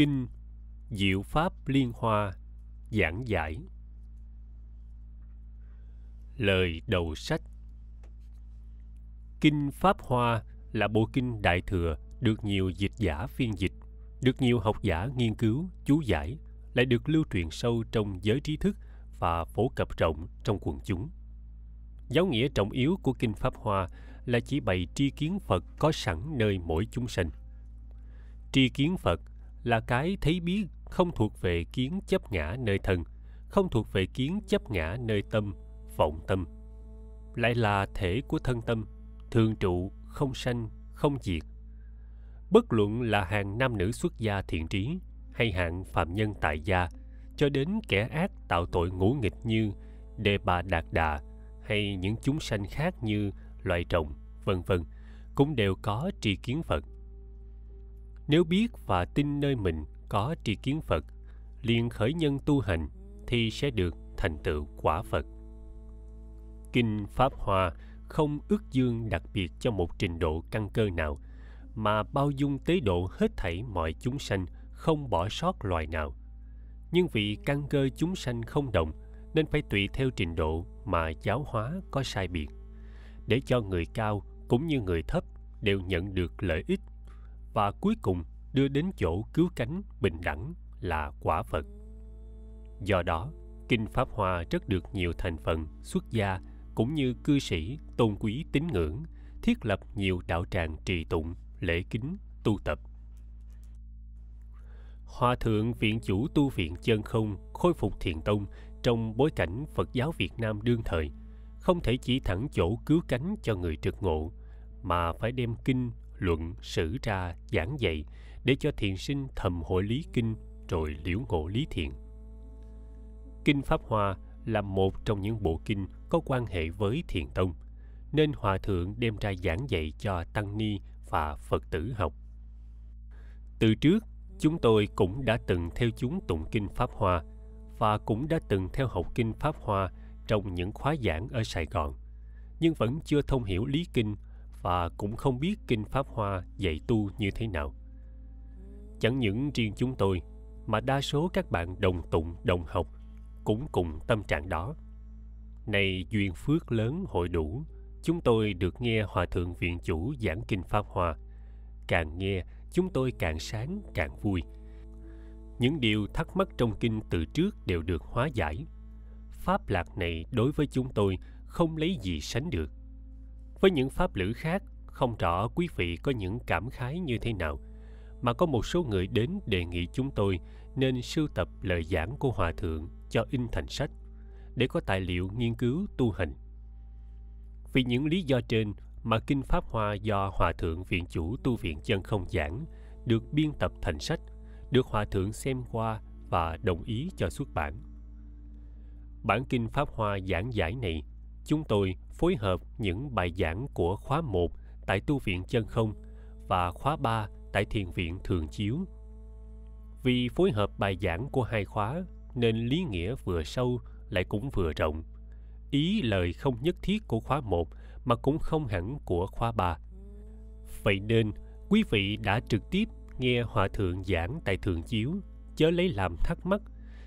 Kinh Diệu Pháp Liên Hoa Giảng Giải Lời đầu sách Kinh Pháp Hoa là bộ kinh Đại Thừa được nhiều dịch giả phiên dịch, được nhiều học giả nghiên cứu, chú giải, lại được lưu truyền sâu trong giới trí thức và phổ cập rộng trong quần chúng. Giáo nghĩa trọng yếu của Kinh Pháp Hoa là chỉ bày tri kiến Phật có sẵn nơi mỗi chúng sinh. Tri kiến Phật là cái thấy biết không thuộc về kiến chấp ngã nơi thân không thuộc về kiến chấp ngã nơi tâm vọng tâm lại là thể của thân tâm thường trụ không sanh không diệt bất luận là hàng nam nữ xuất gia thiện trí hay hạng phạm nhân tại gia cho đến kẻ ác tạo tội ngũ nghịch như đề bà đạt đà hay những chúng sanh khác như loại rồng vân vân cũng đều có tri kiến phật nếu biết và tin nơi mình có tri kiến phật liền khởi nhân tu hành thì sẽ được thành tựu quả phật kinh pháp hoa không ước dương đặc biệt cho một trình độ căn cơ nào mà bao dung tế độ hết thảy mọi chúng sanh không bỏ sót loài nào nhưng vì căn cơ chúng sanh không đồng nên phải tùy theo trình độ mà giáo hóa có sai biệt để cho người cao cũng như người thấp đều nhận được lợi ích và cuối cùng đưa đến chỗ cứu cánh bình đẳng là quả Phật. Do đó, Kinh Pháp Hoa rất được nhiều thành phần, xuất gia cũng như cư sĩ tôn quý tín ngưỡng, thiết lập nhiều đạo tràng trì tụng, lễ kính, tu tập. Hòa thượng viện chủ tu viện chân không khôi phục thiền tông trong bối cảnh Phật giáo Việt Nam đương thời, không thể chỉ thẳng chỗ cứu cánh cho người trực ngộ, mà phải đem kinh luận sử ra giảng dạy để cho thiền sinh thầm hội lý kinh rồi liễu ngộ lý thiện kinh pháp hoa là một trong những bộ kinh có quan hệ với thiền tông nên hòa thượng đem ra giảng dạy cho tăng ni và phật tử học từ trước chúng tôi cũng đã từng theo chúng tụng kinh pháp hoa và cũng đã từng theo học kinh pháp hoa trong những khóa giảng ở sài gòn nhưng vẫn chưa thông hiểu lý kinh và cũng không biết kinh pháp hoa dạy tu như thế nào chẳng những riêng chúng tôi mà đa số các bạn đồng tụng đồng học cũng cùng tâm trạng đó nay duyên phước lớn hội đủ chúng tôi được nghe hòa thượng viện chủ giảng kinh pháp hoa càng nghe chúng tôi càng sáng càng vui những điều thắc mắc trong kinh từ trước đều được hóa giải pháp lạc này đối với chúng tôi không lấy gì sánh được với những pháp lữ khác không rõ quý vị có những cảm khái như thế nào mà có một số người đến đề nghị chúng tôi nên sưu tập lời giảng của hòa thượng cho in thành sách để có tài liệu nghiên cứu tu hành vì những lý do trên mà kinh pháp hoa do hòa thượng viện chủ tu viện chân không giảng được biên tập thành sách được hòa thượng xem qua và đồng ý cho xuất bản bản kinh pháp hoa giảng giải này chúng tôi phối hợp những bài giảng của khóa 1 tại tu viện chân không và khóa 3 tại thiền viện thường chiếu. Vì phối hợp bài giảng của hai khóa nên lý nghĩa vừa sâu lại cũng vừa rộng. Ý lời không nhất thiết của khóa 1 mà cũng không hẳn của khóa 3. Vậy nên, quý vị đã trực tiếp nghe Hòa Thượng giảng tại Thường Chiếu, chớ lấy làm thắc mắc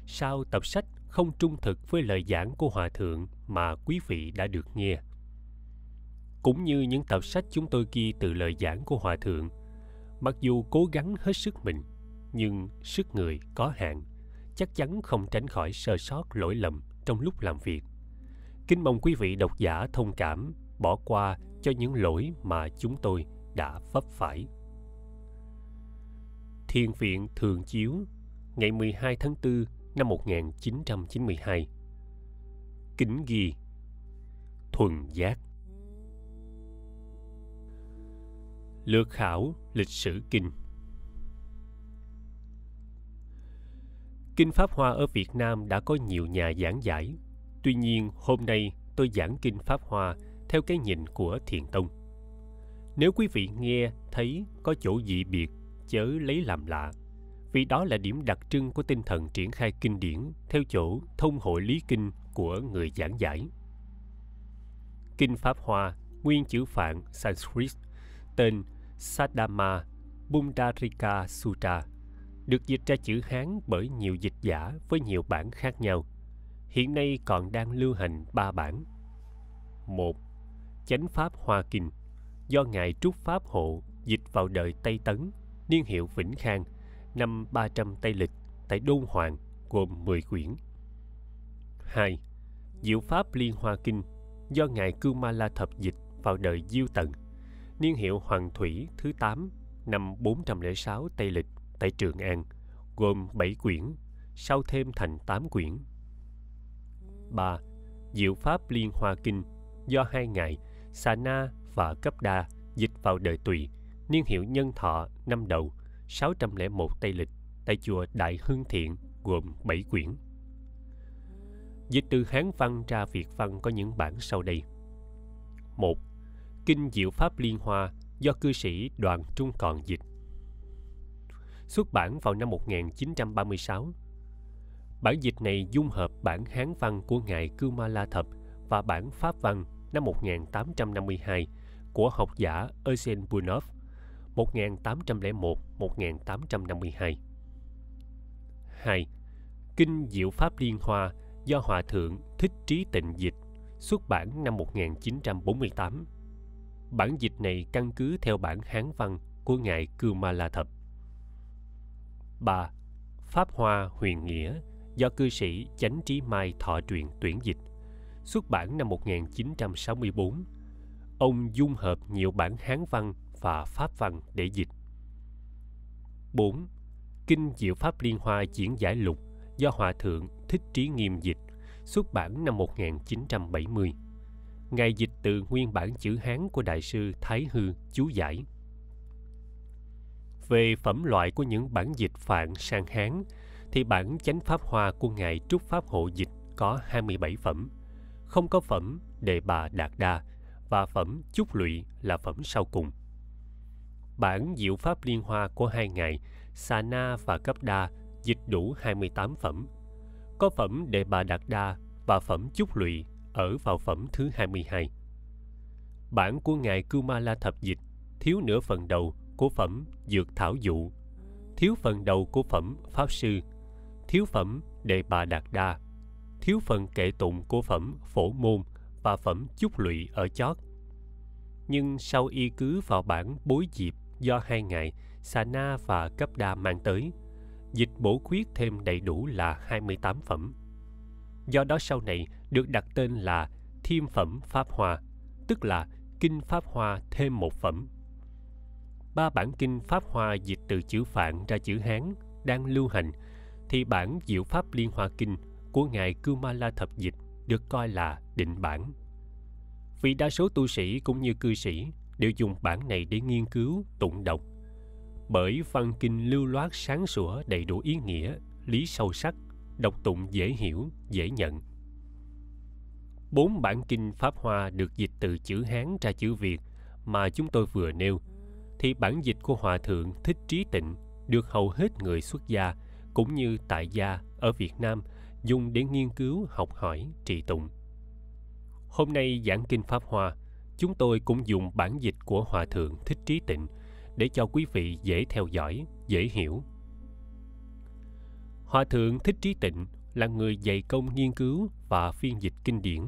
sao tập sách không trung thực với lời giảng của hòa thượng mà quý vị đã được nghe cũng như những tập sách chúng tôi ghi từ lời giảng của hòa thượng mặc dù cố gắng hết sức mình nhưng sức người có hạn chắc chắn không tránh khỏi sơ sót lỗi lầm trong lúc làm việc kính mong quý vị độc giả thông cảm bỏ qua cho những lỗi mà chúng tôi đã vấp phải Thiền viện Thường Chiếu ngày 12 tháng 4 năm 1992. Kính ghi Thuần giác Lược khảo lịch sử kinh Kinh Pháp Hoa ở Việt Nam đã có nhiều nhà giảng giải. Tuy nhiên, hôm nay tôi giảng Kinh Pháp Hoa theo cái nhìn của Thiền Tông. Nếu quý vị nghe thấy có chỗ dị biệt, chớ lấy làm lạ, vì đó là điểm đặc trưng của tinh thần triển khai kinh điển theo chỗ thông hội lý kinh của người giảng giải. Kinh Pháp Hoa, nguyên chữ phạn Sanskrit, tên Sadama Bundarika Sutra, được dịch ra chữ Hán bởi nhiều dịch giả với nhiều bản khác nhau. Hiện nay còn đang lưu hành ba bản. một Chánh Pháp Hoa Kinh do Ngài Trúc Pháp Hộ dịch vào đời Tây Tấn, niên hiệu Vĩnh Khang – năm 300 Tây Lịch tại Đôn Hoàng gồm 10 quyển. 2. Diệu Pháp Liên Hoa Kinh do Ngài Cư Ma La Thập Dịch vào đời Diêu Tần, niên hiệu Hoàng Thủy thứ 8 năm 406 Tây Lịch tại Trường An, gồm 7 quyển, sau thêm thành 8 quyển. 3. Diệu Pháp Liên Hoa Kinh do hai ngài Sa Na và Cấp Đa dịch vào đời Tùy, niên hiệu Nhân Thọ năm đầu 601 Tây Lịch tại chùa Đại Hưng Thiện gồm 7 quyển. Dịch từ Hán văn ra Việt văn có những bản sau đây. 1. Kinh Diệu Pháp Liên Hoa do cư sĩ Đoàn Trung Còn dịch. Xuất bản vào năm 1936. Bản dịch này dung hợp bản Hán văn của ngài Cư Ma La Thập và bản Pháp văn năm 1852 của học giả Eugen Bunov 1801-1852. 2. Kinh Diệu Pháp Liên Hoa do Hòa Thượng Thích Trí Tịnh Dịch, xuất bản năm 1948. Bản dịch này căn cứ theo bản Hán văn của Ngài Cư Ma La Thập. 3. Pháp Hoa Huyền Nghĩa do cư sĩ Chánh Trí Mai thọ truyền tuyển dịch, xuất bản năm 1964. Ông dung hợp nhiều bản Hán văn và pháp văn để dịch. 4. Kinh Diệu Pháp Liên Hoa Diễn Giải Lục do Hòa Thượng Thích Trí Nghiêm dịch, xuất bản năm 1970. Ngài dịch từ nguyên bản chữ Hán của Đại sư Thái Hư chú giải. Về phẩm loại của những bản dịch phạn sang Hán, thì bản chánh pháp hoa của Ngài Trúc Pháp Hộ Dịch có 27 phẩm, không có phẩm Đề Bà Đạt Đa và phẩm Chúc Lụy là phẩm sau cùng bản Diệu Pháp Liên Hoa của hai ngày, Sana và Cấp Đa dịch đủ 28 phẩm. Có phẩm Đề Bà Đạt Đa và phẩm Chúc Lụy ở vào phẩm thứ 22. Bản của Ngài Kumala Thập Dịch thiếu nửa phần đầu của phẩm Dược Thảo Dụ, thiếu phần đầu của phẩm Pháp Sư, thiếu phẩm Đề Bà Đạt Đa, thiếu phần kệ tụng của phẩm Phổ Môn và phẩm Chúc Lụy ở chót. Nhưng sau y cứ vào bản bối diệp do hai ngày Sana và Cấp Đa mang tới. Dịch bổ khuyết thêm đầy đủ là 28 phẩm. Do đó sau này được đặt tên là Thiêm Phẩm Pháp Hoa, tức là Kinh Pháp Hoa thêm một phẩm. Ba bản Kinh Pháp Hoa dịch từ chữ Phạn ra chữ Hán đang lưu hành, thì bản Diệu Pháp Liên Hoa Kinh của Ngài Kumala Thập Dịch được coi là định bản. Vì đa số tu sĩ cũng như cư sĩ đều dùng bản này để nghiên cứu, tụng đọc. Bởi văn kinh lưu loát sáng sủa đầy đủ ý nghĩa, lý sâu sắc, đọc tụng dễ hiểu, dễ nhận. Bốn bản kinh Pháp Hoa được dịch từ chữ Hán ra chữ Việt mà chúng tôi vừa nêu, thì bản dịch của Hòa Thượng Thích Trí Tịnh được hầu hết người xuất gia cũng như tại gia ở Việt Nam dùng để nghiên cứu, học hỏi, trì tụng. Hôm nay giảng kinh Pháp Hoa – chúng tôi cũng dùng bản dịch của Hòa Thượng Thích Trí Tịnh để cho quý vị dễ theo dõi, dễ hiểu. Hòa Thượng Thích Trí Tịnh là người dày công nghiên cứu và phiên dịch kinh điển,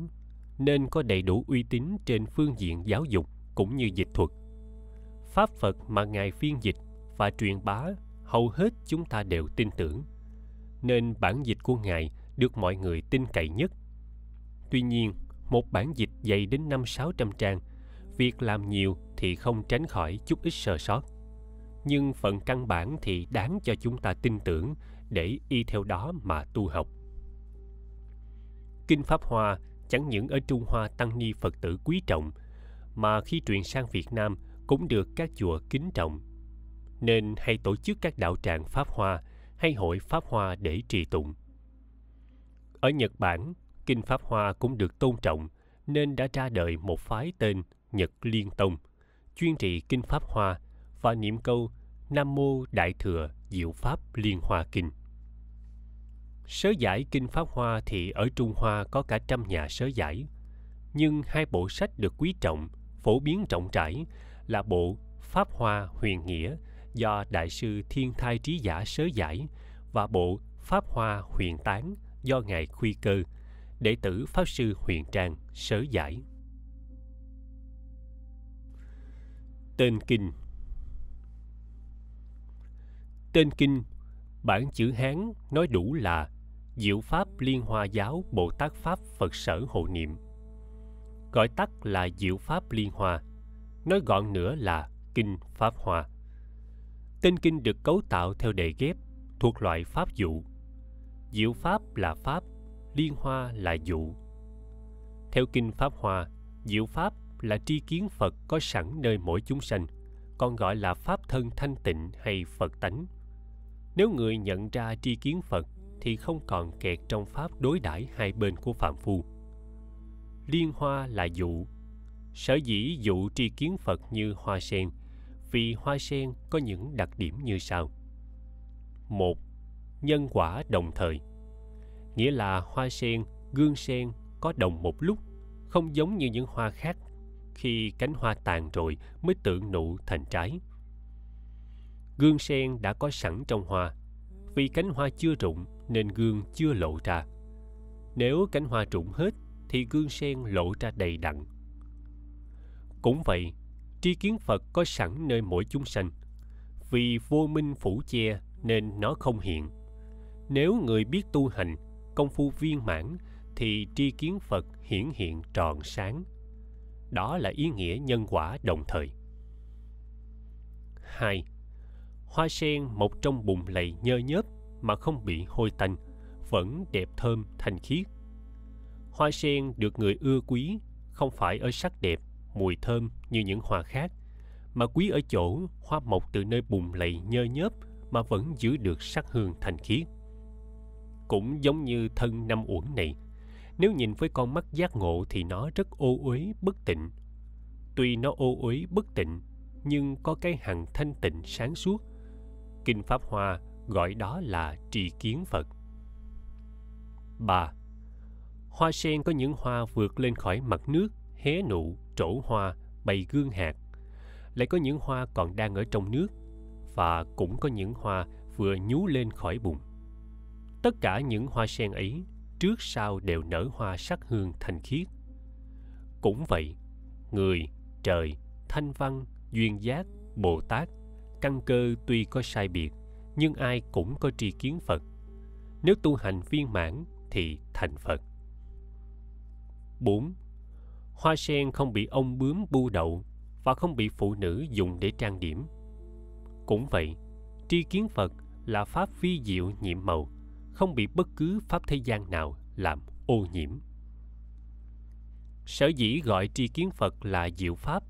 nên có đầy đủ uy tín trên phương diện giáo dục cũng như dịch thuật. Pháp Phật mà Ngài phiên dịch và truyền bá hầu hết chúng ta đều tin tưởng, nên bản dịch của Ngài được mọi người tin cậy nhất. Tuy nhiên, một bản dịch dày đến năm sáu trăm trang, việc làm nhiều thì không tránh khỏi chút ít sơ sót. Nhưng phần căn bản thì đáng cho chúng ta tin tưởng để y theo đó mà tu học. Kinh Pháp Hoa chẳng những ở Trung Hoa tăng ni Phật tử quý trọng, mà khi truyền sang Việt Nam cũng được các chùa kính trọng. Nên hay tổ chức các đạo tràng Pháp Hoa hay hội Pháp Hoa để trì tụng. Ở Nhật Bản, Kinh Pháp Hoa cũng được tôn trọng nên đã ra đời một phái tên Nhật Liên Tông, chuyên trị kinh Pháp Hoa và niệm câu Nam Mô Đại Thừa Diệu Pháp Liên Hoa Kinh. Sớ giải Kinh Pháp Hoa thì ở Trung Hoa có cả trăm nhà sớ giải, nhưng hai bộ sách được quý trọng, phổ biến rộng rãi là bộ Pháp Hoa Huyền Nghĩa do Đại sư Thiên Thai Trí Giả sớ giải và bộ Pháp Hoa Huyền Tán do Ngài Khuy Cơ – đệ tử Pháp Sư Huyền Trang sớ giải. Tên Kinh Tên Kinh, bản chữ Hán nói đủ là Diệu Pháp Liên Hoa Giáo Bồ Tát Pháp Phật Sở Hộ Niệm. Gọi tắt là Diệu Pháp Liên Hoa, nói gọn nữa là Kinh Pháp Hoa. Tên kinh được cấu tạo theo đề ghép thuộc loại pháp dụ. Diệu pháp là pháp liên hoa là dụ theo kinh pháp hoa diệu pháp là tri kiến phật có sẵn nơi mỗi chúng sanh còn gọi là pháp thân thanh tịnh hay phật tánh nếu người nhận ra tri kiến phật thì không còn kẹt trong pháp đối đãi hai bên của phạm phu liên hoa là dụ sở dĩ dụ tri kiến phật như hoa sen vì hoa sen có những đặc điểm như sau một nhân quả đồng thời nghĩa là hoa sen, gương sen có đồng một lúc, không giống như những hoa khác khi cánh hoa tàn rồi mới tự nụ thành trái. Gương sen đã có sẵn trong hoa, vì cánh hoa chưa rụng nên gương chưa lộ ra. Nếu cánh hoa rụng hết thì gương sen lộ ra đầy đặn. Cũng vậy, tri kiến Phật có sẵn nơi mỗi chúng sanh. Vì vô minh phủ che nên nó không hiện. Nếu người biết tu hành công phu viên mãn thì tri kiến phật hiển hiện tròn sáng đó là ý nghĩa nhân quả đồng thời hai Hoa sen một trong bùn lầy nhơ nhớp mà không bị hôi tanh, vẫn đẹp thơm thanh khiết. Hoa sen được người ưa quý không phải ở sắc đẹp, mùi thơm như những hoa khác, mà quý ở chỗ hoa mọc từ nơi bùn lầy nhơ nhớp mà vẫn giữ được sắc hương thanh khiết cũng giống như thân năm uẩn này nếu nhìn với con mắt giác ngộ thì nó rất ô uế bất tịnh tuy nó ô uế bất tịnh nhưng có cái hằng thanh tịnh sáng suốt kinh pháp hoa gọi đó là tri kiến phật ba hoa sen có những hoa vượt lên khỏi mặt nước hé nụ trổ hoa bày gương hạt lại có những hoa còn đang ở trong nước và cũng có những hoa vừa nhú lên khỏi bùn tất cả những hoa sen ấy trước sau đều nở hoa sắc hương thành khiết cũng vậy người trời thanh văn duyên giác bồ tát căn cơ tuy có sai biệt nhưng ai cũng có tri kiến phật nếu tu hành viên mãn thì thành phật 4. Hoa sen không bị ông bướm bu đậu và không bị phụ nữ dùng để trang điểm. Cũng vậy, tri kiến Phật là pháp vi diệu nhiệm màu, không bị bất cứ pháp thế gian nào làm ô nhiễm sở dĩ gọi tri kiến phật là diệu pháp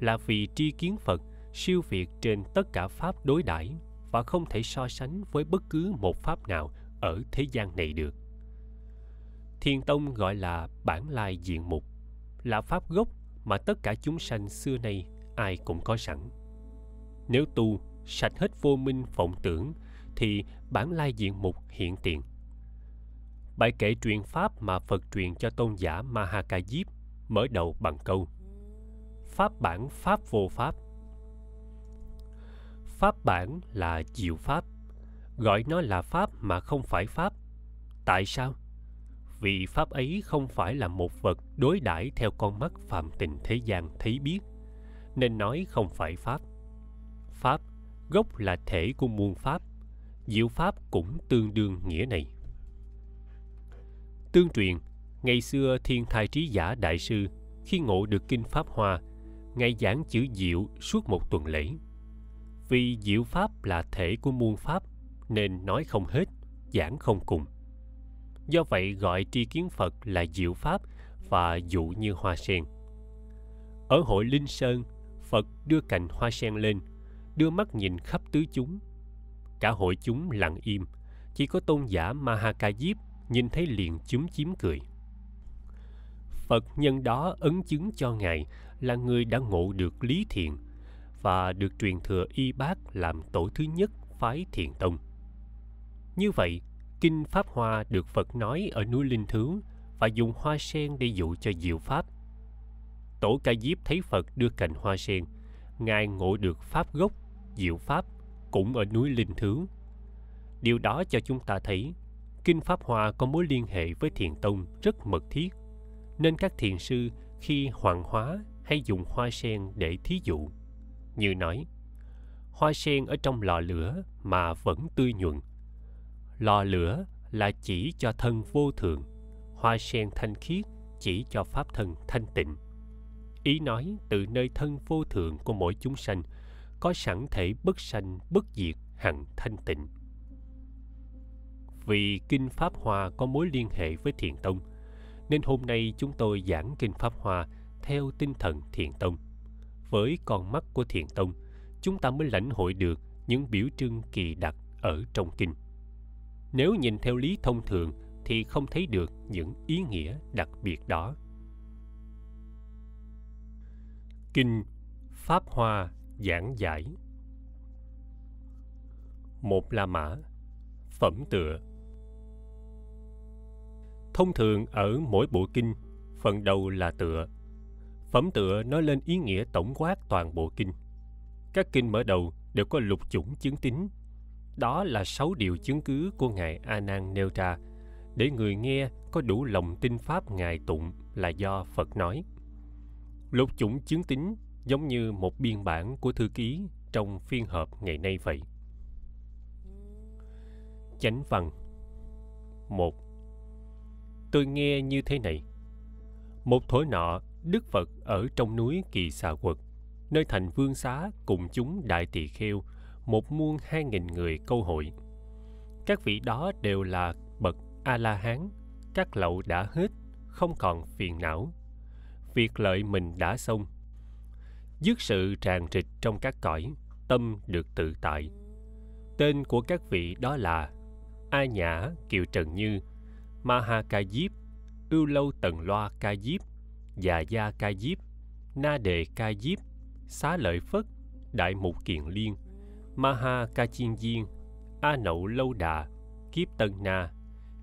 là vì tri kiến phật siêu việt trên tất cả pháp đối đãi và không thể so sánh với bất cứ một pháp nào ở thế gian này được Thiền tông gọi là bản lai diện mục là pháp gốc mà tất cả chúng sanh xưa nay ai cũng có sẵn nếu tu sạch hết vô minh vọng tưởng thì bản lai diện mục hiện tiền. Bài kể truyền pháp mà Phật truyền cho tôn giả Mahakayip mở đầu bằng câu Pháp bản pháp vô pháp. Pháp bản là diệu pháp, gọi nó là pháp mà không phải pháp. Tại sao? Vì pháp ấy không phải là một vật đối đãi theo con mắt phạm tình thế gian thấy biết, nên nói không phải pháp. Pháp gốc là thể của muôn pháp diệu pháp cũng tương đương nghĩa này tương truyền ngày xưa thiên thai trí giả đại sư khi ngộ được kinh pháp hoa ngài giảng chữ diệu suốt một tuần lễ vì diệu pháp là thể của muôn pháp nên nói không hết giảng không cùng do vậy gọi tri kiến phật là diệu pháp và dụ như hoa sen ở hội linh sơn phật đưa cành hoa sen lên đưa mắt nhìn khắp tứ chúng cả hội chúng lặng im chỉ có tôn giả mahakajip nhìn thấy liền chúng chím cười phật nhân đó ấn chứng cho ngài là người đã ngộ được lý thiện và được truyền thừa y bác làm tổ thứ nhất phái thiền tông như vậy kinh pháp hoa được phật nói ở núi linh thứ và dùng hoa sen để dụ cho diệu pháp tổ ca diếp thấy phật đưa cành hoa sen ngài ngộ được pháp gốc diệu pháp cũng ở núi Linh Thứ. Điều đó cho chúng ta thấy, Kinh Pháp Hoa có mối liên hệ với thiền tông rất mật thiết, nên các thiền sư khi hoàng hóa hay dùng hoa sen để thí dụ, như nói, hoa sen ở trong lò lửa mà vẫn tươi nhuận. Lò lửa là chỉ cho thân vô thường, hoa sen thanh khiết chỉ cho pháp thân thanh tịnh. Ý nói từ nơi thân vô thường của mỗi chúng sanh – có sẵn thể bất sanh bất diệt hằng thanh tịnh vì kinh pháp hoa có mối liên hệ với thiền tông nên hôm nay chúng tôi giảng kinh pháp hoa theo tinh thần thiền tông với con mắt của thiền tông chúng ta mới lãnh hội được những biểu trưng kỳ đặc ở trong kinh nếu nhìn theo lý thông thường thì không thấy được những ý nghĩa đặc biệt đó kinh pháp hoa giảng giải một là mã phẩm tựa thông thường ở mỗi bộ kinh phần đầu là tựa phẩm tựa nói lên ý nghĩa tổng quát toàn bộ kinh các kinh mở đầu đều có lục chủng chứng tín đó là sáu điều chứng cứ của ngài a nan nêu ra để người nghe có đủ lòng tin pháp ngài tụng là do phật nói lục chủng chứng tín giống như một biên bản của thư ký trong phiên họp ngày nay vậy. Chánh văn một, Tôi nghe như thế này. Một thổi nọ, Đức Phật ở trong núi Kỳ Xà Quật, nơi thành vương xá cùng chúng đại tỳ kheo, một muôn hai nghìn người câu hội. Các vị đó đều là bậc A-la-hán, các lậu đã hết, không còn phiền não. Việc lợi mình đã xong, dứt sự tràn trịch trong các cõi tâm được tự tại tên của các vị đó là a nhã kiều trần như maha ca diếp ưu lâu tần loa ca diếp già gia ca diếp na đề ca diếp xá lợi phất đại mục kiền liên maha ca chiên diên a nậu lâu đà kiếp tân na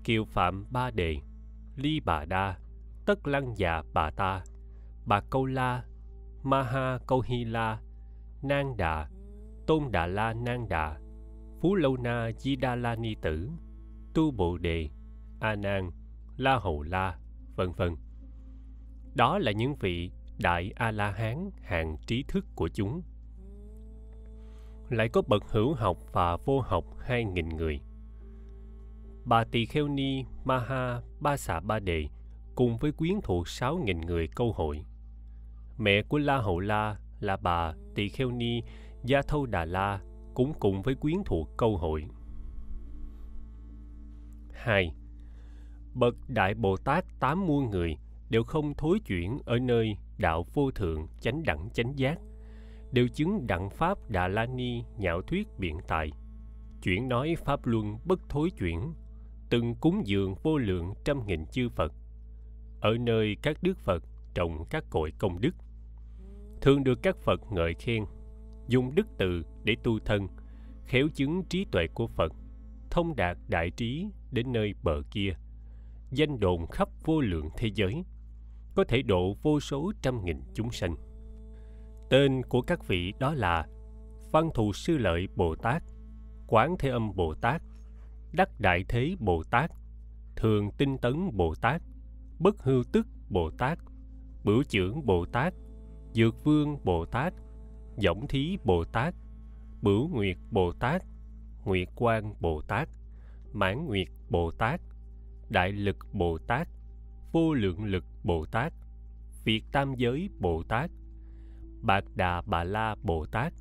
kiều phạm ba đề ly bà đa tất lăng già bà ta bà câu la Maha Kohila, Nang Đà, Tôn Đà La Nang Đà, Phú Lâu Na Di Đa La Ni Tử, Tu Bồ Đề, A Nan, La Hầu La, vân vân. Đó là những vị đại A La Hán hàng trí thức của chúng. Lại có bậc hữu học và vô học hai nghìn người. Bà Tỳ Kheo Ni Maha Ba Xà Ba Đề cùng với quyến thuộc sáu nghìn người câu hội – mẹ của La Hậu La là bà Tỳ Kheo Ni Gia Thâu Đà La cũng cùng với quyến thuộc câu hội. 2. Bậc Đại Bồ Tát tám muôn người đều không thối chuyển ở nơi đạo vô thượng chánh đẳng chánh giác, đều chứng đẳng pháp Đà La Ni nhạo thuyết biện tài, chuyển nói pháp luân bất thối chuyển, từng cúng dường vô lượng trăm nghìn chư Phật, ở nơi các đức Phật trồng các cội công đức thường được các Phật ngợi khen, dùng đức từ để tu thân, khéo chứng trí tuệ của Phật, thông đạt đại trí đến nơi bờ kia, danh đồn khắp vô lượng thế giới, có thể độ vô số trăm nghìn chúng sanh. Tên của các vị đó là Văn Thù Sư Lợi Bồ Tát, Quán Thế Âm Bồ Tát, Đắc Đại Thế Bồ Tát, Thường Tinh Tấn Bồ Tát, Bất Hưu Tức Bồ Tát, Bửu Trưởng Bồ Tát, Dược Vương Bồ Tát, Võng Thí Bồ Tát, Bửu Nguyệt Bồ Tát, Nguyệt Quang Bồ Tát, Mãn Nguyệt Bồ Tát, Đại Lực Bồ Tát, Vô Lượng Lực Bồ Tát, Việt Tam Giới Bồ Tát, Bạc Đà Bà La Bồ Tát,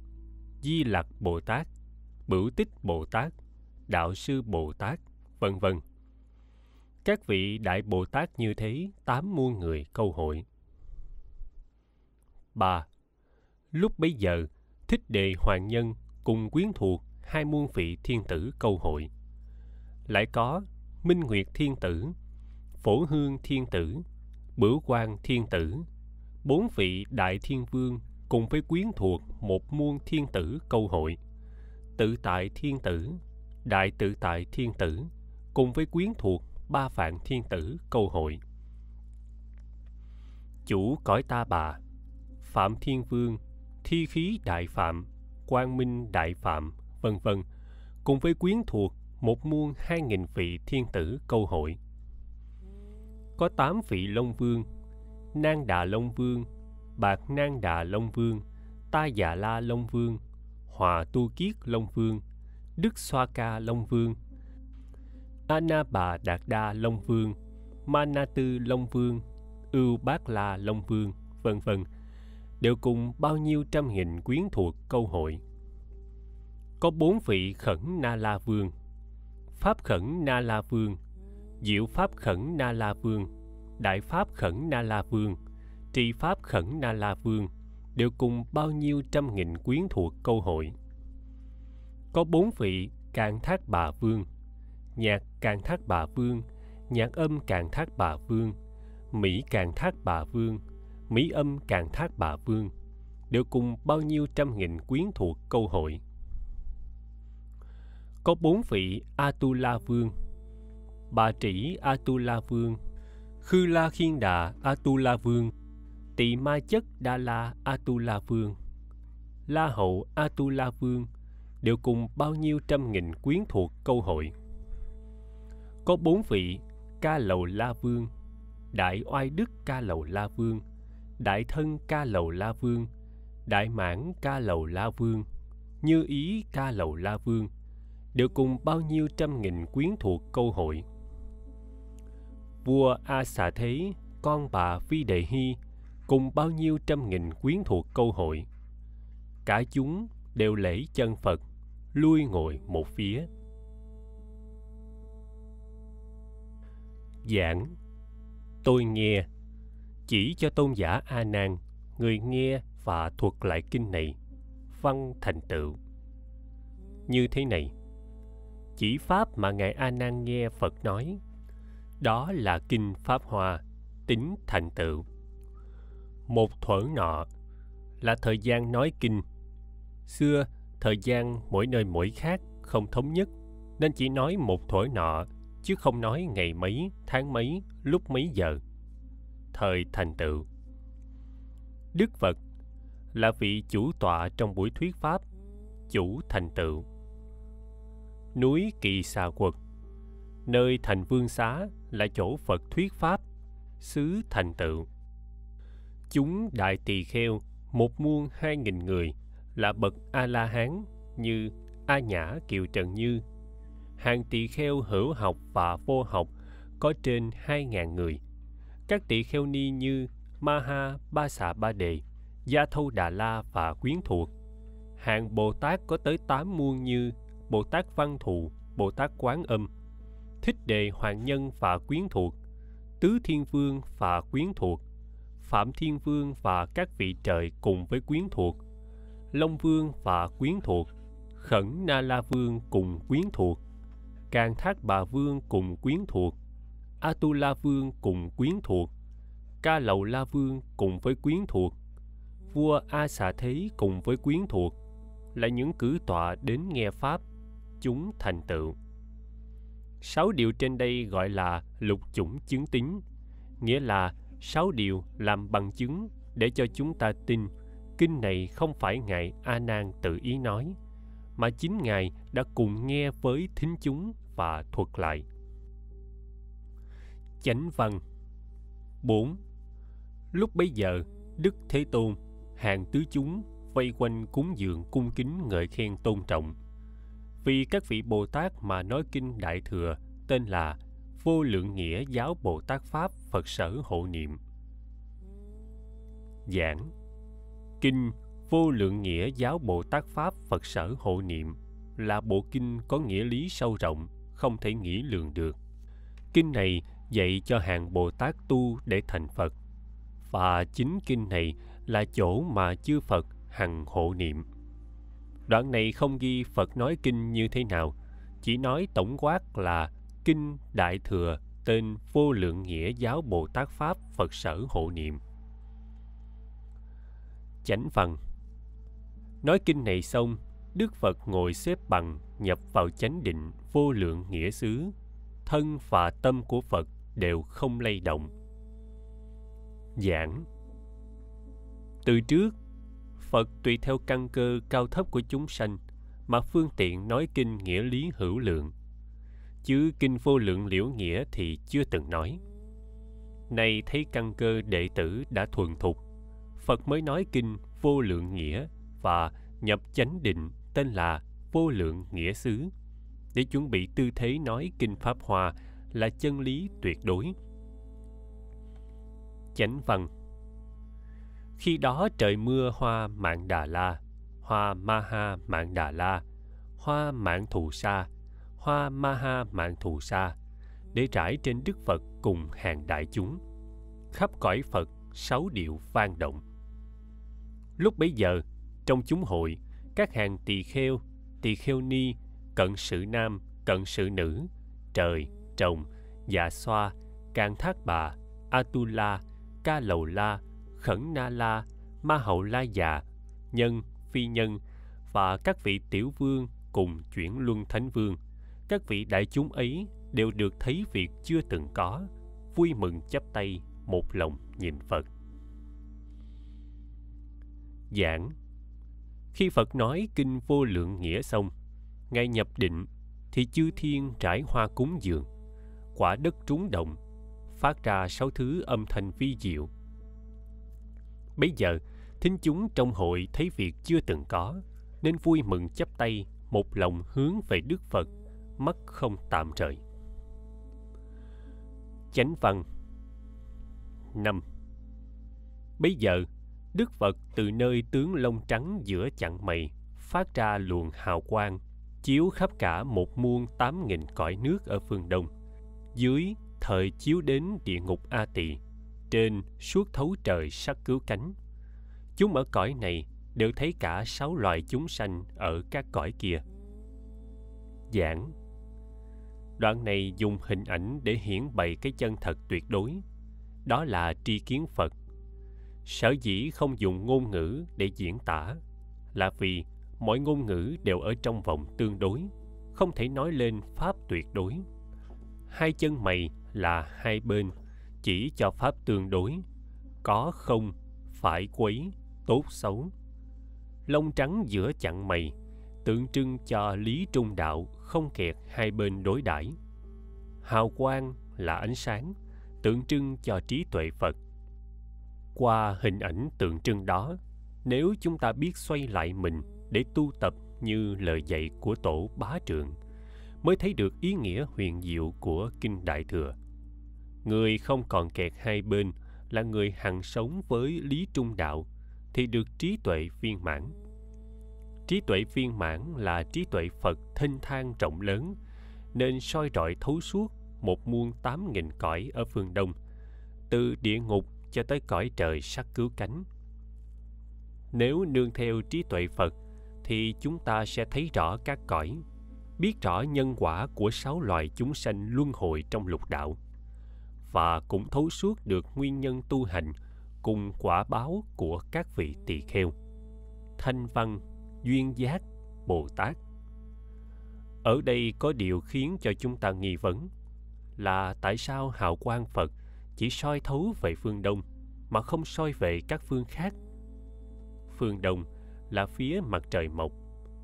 Di Lặc Bồ Tát, Bửu Tích Bồ Tát, Đạo Sư Bồ Tát, vân vân. Các vị Đại Bồ Tát như thế, tám muôn người câu hội. 3. Lúc bấy giờ, Thích Đề Hoàng Nhân cùng quyến thuộc hai muôn vị thiên tử câu hội. Lại có Minh Nguyệt Thiên Tử, Phổ Hương Thiên Tử, Bửu Quang Thiên Tử, bốn vị Đại Thiên Vương cùng với quyến thuộc một muôn thiên tử câu hội. Tự tại thiên tử, đại tự tại thiên tử, cùng với quyến thuộc ba vạn thiên tử câu hội. Chủ cõi ta bà Phạm Thiên Vương, Thi Khí Đại Phạm, Quang Minh Đại Phạm, vân vân, cùng với quyến thuộc một muôn hai nghìn vị thiên tử câu hội. Có tám vị Long Vương, Nang Đà Long Vương, Bạc Nang Đà Long Vương, Ta Già La Long Vương, Hòa Tu Kiết Long Vương, Đức Xoa Ca Long Vương, Ana Bà Đạt Đa Long Vương, Mana Tư Long Vương, Ưu bác La Long Vương, vân vân đều cùng bao nhiêu trăm nghìn quyến thuộc câu hội. Có bốn vị khẩn Na La Vương, Pháp khẩn Na La Vương, Diệu Pháp khẩn Na La Vương, Đại Pháp khẩn Na La Vương, Tri Pháp khẩn Na La Vương đều cùng bao nhiêu trăm nghìn quyến thuộc câu hội. Có bốn vị Càng Thác Bà Vương, Nhạc Càng Thác Bà Vương, Nhạc Âm Càng Thác Bà Vương, Mỹ Càng Thác Bà Vương, mỹ âm càng thác bà vương đều cùng bao nhiêu trăm nghìn quyến thuộc câu hội có bốn vị atula vương bà trĩ atula vương khư la khiên đà atula vương tỳ ma chất đa la atula vương la hậu atula vương đều cùng bao nhiêu trăm nghìn quyến thuộc câu hội có bốn vị ca lầu la vương đại oai đức ca lầu la vương đại thân ca lầu la vương đại mãn ca lầu la vương như ý ca lầu la vương đều cùng bao nhiêu trăm nghìn quyến thuộc câu hội vua a xà thế con bà phi đề hy cùng bao nhiêu trăm nghìn quyến thuộc câu hội cả chúng đều lễ chân phật lui ngồi một phía giảng tôi nghe chỉ cho tôn giả a nan người nghe và thuật lại kinh này văn thành tựu như thế này chỉ pháp mà ngài a nan nghe phật nói đó là kinh pháp hoa tính thành tựu một thuở nọ là thời gian nói kinh xưa thời gian mỗi nơi mỗi khác không thống nhất nên chỉ nói một thuở nọ chứ không nói ngày mấy tháng mấy lúc mấy giờ thời thành tựu. Đức Phật là vị chủ tọa trong buổi thuyết pháp chủ thành tựu. Núi Kỳ Xà Quật, nơi thành Vương Xá là chỗ Phật thuyết pháp, xứ thành tựu. Chúng đại tỳ kheo một muôn hai nghìn người là bậc a la hán như a nhã kiều trần như hàng tỳ kheo hữu học và vô học có trên hai ngàn người các tỳ kheo ni như Maha Ba xà Ba Đề, Gia Thâu Đà La và Quyến Thuộc. Hạng Bồ Tát có tới tám muôn như Bồ Tát Văn Thù, Bồ Tát Quán Âm, Thích Đề Hoàng Nhân và Quyến Thuộc, Tứ Thiên Vương và Quyến Thuộc, Phạm Thiên Vương và các vị trời cùng với Quyến Thuộc, Long Vương và Quyến Thuộc, Khẩn Na La Vương cùng Quyến Thuộc, Càng Thác Bà Vương cùng Quyến Thuộc, La Vương cùng quyến thuộc, Ca Lầu La Vương cùng với quyến thuộc, vua A Xà Thế cùng với quyến thuộc là những cử tọa đến nghe Pháp, chúng thành tựu. Sáu điều trên đây gọi là lục chủng chứng tín, nghĩa là sáu điều làm bằng chứng để cho chúng ta tin kinh này không phải ngài A Nan tự ý nói, mà chính ngài đã cùng nghe với thính chúng và thuật lại chánh văn 4. Lúc bấy giờ, Đức Thế Tôn, hàng tứ chúng vây quanh cúng dường cung kính ngợi khen tôn trọng. Vì các vị Bồ Tát mà nói kinh Đại Thừa tên là Vô Lượng Nghĩa Giáo Bồ Tát Pháp Phật Sở Hộ Niệm. Giảng Kinh Vô Lượng Nghĩa Giáo Bồ Tát Pháp Phật Sở Hộ Niệm là bộ kinh có nghĩa lý sâu rộng, không thể nghĩ lường được. Kinh này dạy cho hàng Bồ Tát tu để thành Phật. Và chính kinh này là chỗ mà chư Phật hằng hộ niệm. Đoạn này không ghi Phật nói kinh như thế nào, chỉ nói tổng quát là Kinh Đại Thừa tên Vô Lượng Nghĩa Giáo Bồ Tát Pháp Phật Sở Hộ Niệm. Chánh Phần Nói kinh này xong, Đức Phật ngồi xếp bằng nhập vào chánh định vô lượng nghĩa xứ. Thân và tâm của Phật đều không lay động giảng từ trước phật tùy theo căn cơ cao thấp của chúng sanh mà phương tiện nói kinh nghĩa lý hữu lượng chứ kinh vô lượng liễu nghĩa thì chưa từng nói nay thấy căn cơ đệ tử đã thuần thục phật mới nói kinh vô lượng nghĩa và nhập chánh định tên là vô lượng nghĩa xứ để chuẩn bị tư thế nói kinh pháp hoa là chân lý tuyệt đối chánh văn khi đó trời mưa hoa mạng đà la hoa maha mạng đà la hoa mạng thù sa hoa maha mạng thù sa để trải trên đức phật cùng hàng đại chúng khắp cõi phật sáu điệu vang động lúc bấy giờ trong chúng hội các hàng tỳ kheo tỳ kheo ni cận sự nam cận sự nữ trời Trồng, Dạ Xoa, Càng Thác Bà, Atula, Ca Lầu La, Khẩn Na La, Ma Hậu La Già, Nhân, Phi Nhân và các vị tiểu vương cùng chuyển luân thánh vương. Các vị đại chúng ấy đều được thấy việc chưa từng có, vui mừng chắp tay, một lòng nhìn Phật. Giảng Khi Phật nói kinh vô lượng nghĩa xong, ngay nhập định thì chư thiên trải hoa cúng dường – quả đất trúng động, phát ra sáu thứ âm thanh vi diệu. Bây giờ, thính chúng trong hội thấy việc chưa từng có, nên vui mừng chắp tay, một lòng hướng về Đức Phật, mắt không tạm rời. Chánh văn năm. Bây giờ, Đức Phật từ nơi tướng lông trắng giữa chặng mày phát ra luồng hào quang, chiếu khắp cả một muôn tám nghìn cõi nước ở phương Đông dưới thời chiếu đến địa ngục a tỳ trên suốt thấu trời sắc cứu cánh chúng ở cõi này đều thấy cả sáu loài chúng sanh ở các cõi kia giảng đoạn này dùng hình ảnh để hiển bày cái chân thật tuyệt đối đó là tri kiến phật sở dĩ không dùng ngôn ngữ để diễn tả là vì mọi ngôn ngữ đều ở trong vòng tương đối không thể nói lên pháp tuyệt đối hai chân mày là hai bên chỉ cho pháp tương đối có không phải quấy tốt xấu lông trắng giữa chặn mày tượng trưng cho lý trung đạo không kẹt hai bên đối đãi hào quang là ánh sáng tượng trưng cho trí tuệ phật qua hình ảnh tượng trưng đó nếu chúng ta biết xoay lại mình để tu tập như lời dạy của tổ bá trượng mới thấy được ý nghĩa huyền diệu của kinh đại thừa người không còn kẹt hai bên là người hằng sống với lý trung đạo thì được trí tuệ viên mãn trí tuệ viên mãn là trí tuệ phật thênh thang rộng lớn nên soi rọi thấu suốt một muôn tám nghìn cõi ở phương đông từ địa ngục cho tới cõi trời sắc cứu cánh nếu nương theo trí tuệ phật thì chúng ta sẽ thấy rõ các cõi biết rõ nhân quả của sáu loài chúng sanh luân hồi trong lục đạo và cũng thấu suốt được nguyên nhân tu hành cùng quả báo của các vị tỳ kheo thanh văn duyên giác bồ tát ở đây có điều khiến cho chúng ta nghi vấn là tại sao hào quang phật chỉ soi thấu về phương đông mà không soi về các phương khác phương đông là phía mặt trời mọc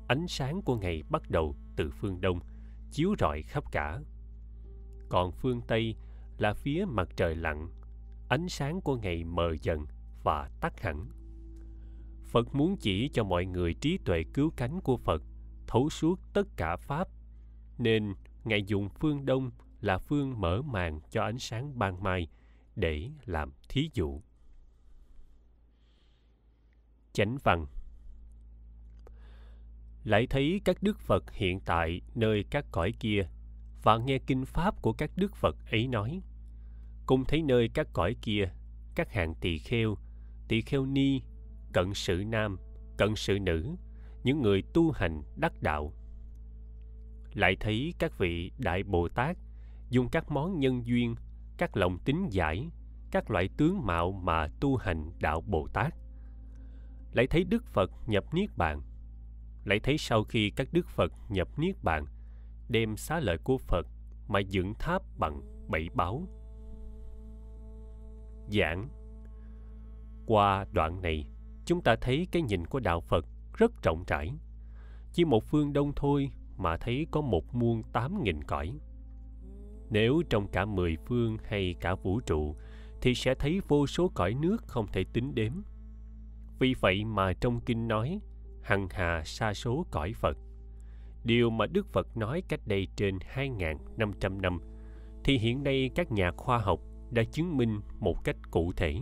ánh sáng của ngày bắt đầu từ phương đông chiếu rọi khắp cả còn phương tây là phía mặt trời lặn ánh sáng của ngày mờ dần và tắt hẳn phật muốn chỉ cho mọi người trí tuệ cứu cánh của phật thấu suốt tất cả pháp nên ngài dùng phương đông là phương mở màn cho ánh sáng ban mai để làm thí dụ chánh văn lại thấy các đức Phật hiện tại nơi các cõi kia và nghe kinh pháp của các đức Phật ấy nói. Cũng thấy nơi các cõi kia, các hạng tỳ kheo, tỳ kheo ni, cận sự nam, cận sự nữ, những người tu hành đắc đạo. Lại thấy các vị Đại Bồ Tát dùng các món nhân duyên, các lòng tính giải, các loại tướng mạo mà tu hành đạo Bồ Tát. Lại thấy Đức Phật nhập Niết Bàn – lại thấy sau khi các đức Phật nhập Niết Bàn, đem xá lợi của Phật mà dựng tháp bằng bảy báo. Giảng Qua đoạn này, chúng ta thấy cái nhìn của Đạo Phật rất rộng rãi. Chỉ một phương đông thôi mà thấy có một muôn tám nghìn cõi. Nếu trong cả mười phương hay cả vũ trụ, thì sẽ thấy vô số cõi nước không thể tính đếm. Vì vậy mà trong kinh nói, hằng hà sa số cõi Phật. Điều mà Đức Phật nói cách đây trên 2.500 năm, thì hiện nay các nhà khoa học đã chứng minh một cách cụ thể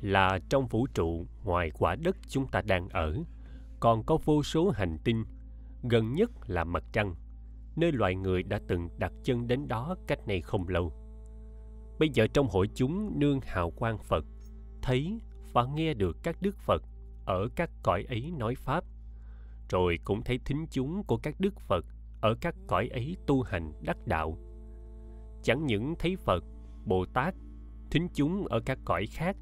là trong vũ trụ ngoài quả đất chúng ta đang ở, còn có vô số hành tinh, gần nhất là mặt trăng, nơi loài người đã từng đặt chân đến đó cách này không lâu. Bây giờ trong hội chúng nương hào quang Phật, thấy và nghe được các đức Phật ở các cõi ấy nói pháp rồi cũng thấy thính chúng của các đức phật ở các cõi ấy tu hành đắc đạo chẳng những thấy phật bồ tát thính chúng ở các cõi khác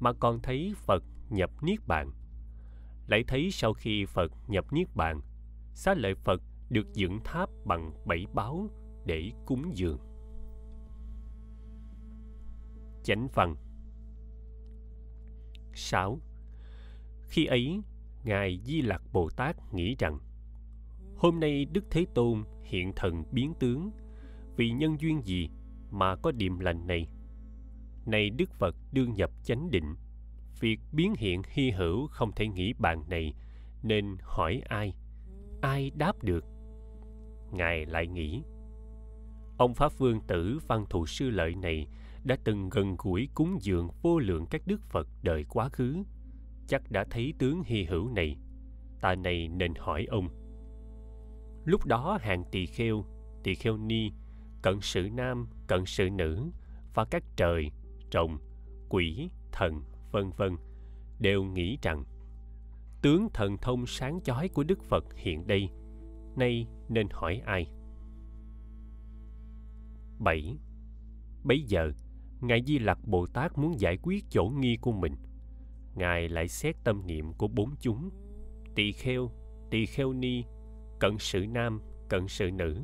mà còn thấy phật nhập niết bàn lại thấy sau khi phật nhập niết bàn xá lợi phật được dựng tháp bằng bảy báo để cúng dường chánh phần 6 khi ấy, Ngài Di Lặc Bồ Tát nghĩ rằng Hôm nay Đức Thế Tôn hiện thần biến tướng Vì nhân duyên gì mà có điềm lành này Này Đức Phật đương nhập chánh định Việc biến hiện hy hữu không thể nghĩ bàn này Nên hỏi ai Ai đáp được Ngài lại nghĩ Ông Pháp Vương Tử Văn Thù Sư Lợi này đã từng gần gũi cúng dường vô lượng các đức Phật đời quá khứ chắc đã thấy tướng hy hữu này ta này nên hỏi ông lúc đó hàng tỳ kheo tỳ kheo ni cận sự nam cận sự nữ và các trời rồng quỷ thần vân vân đều nghĩ rằng tướng thần thông sáng chói của đức phật hiện đây nay nên hỏi ai 7. bây giờ, Ngài Di Lặc Bồ Tát muốn giải quyết chỗ nghi của mình – Ngài lại xét tâm niệm của bốn chúng Tỳ Kheo, Tỳ Kheo Ni, Cận Sự Nam, Cận Sự Nữ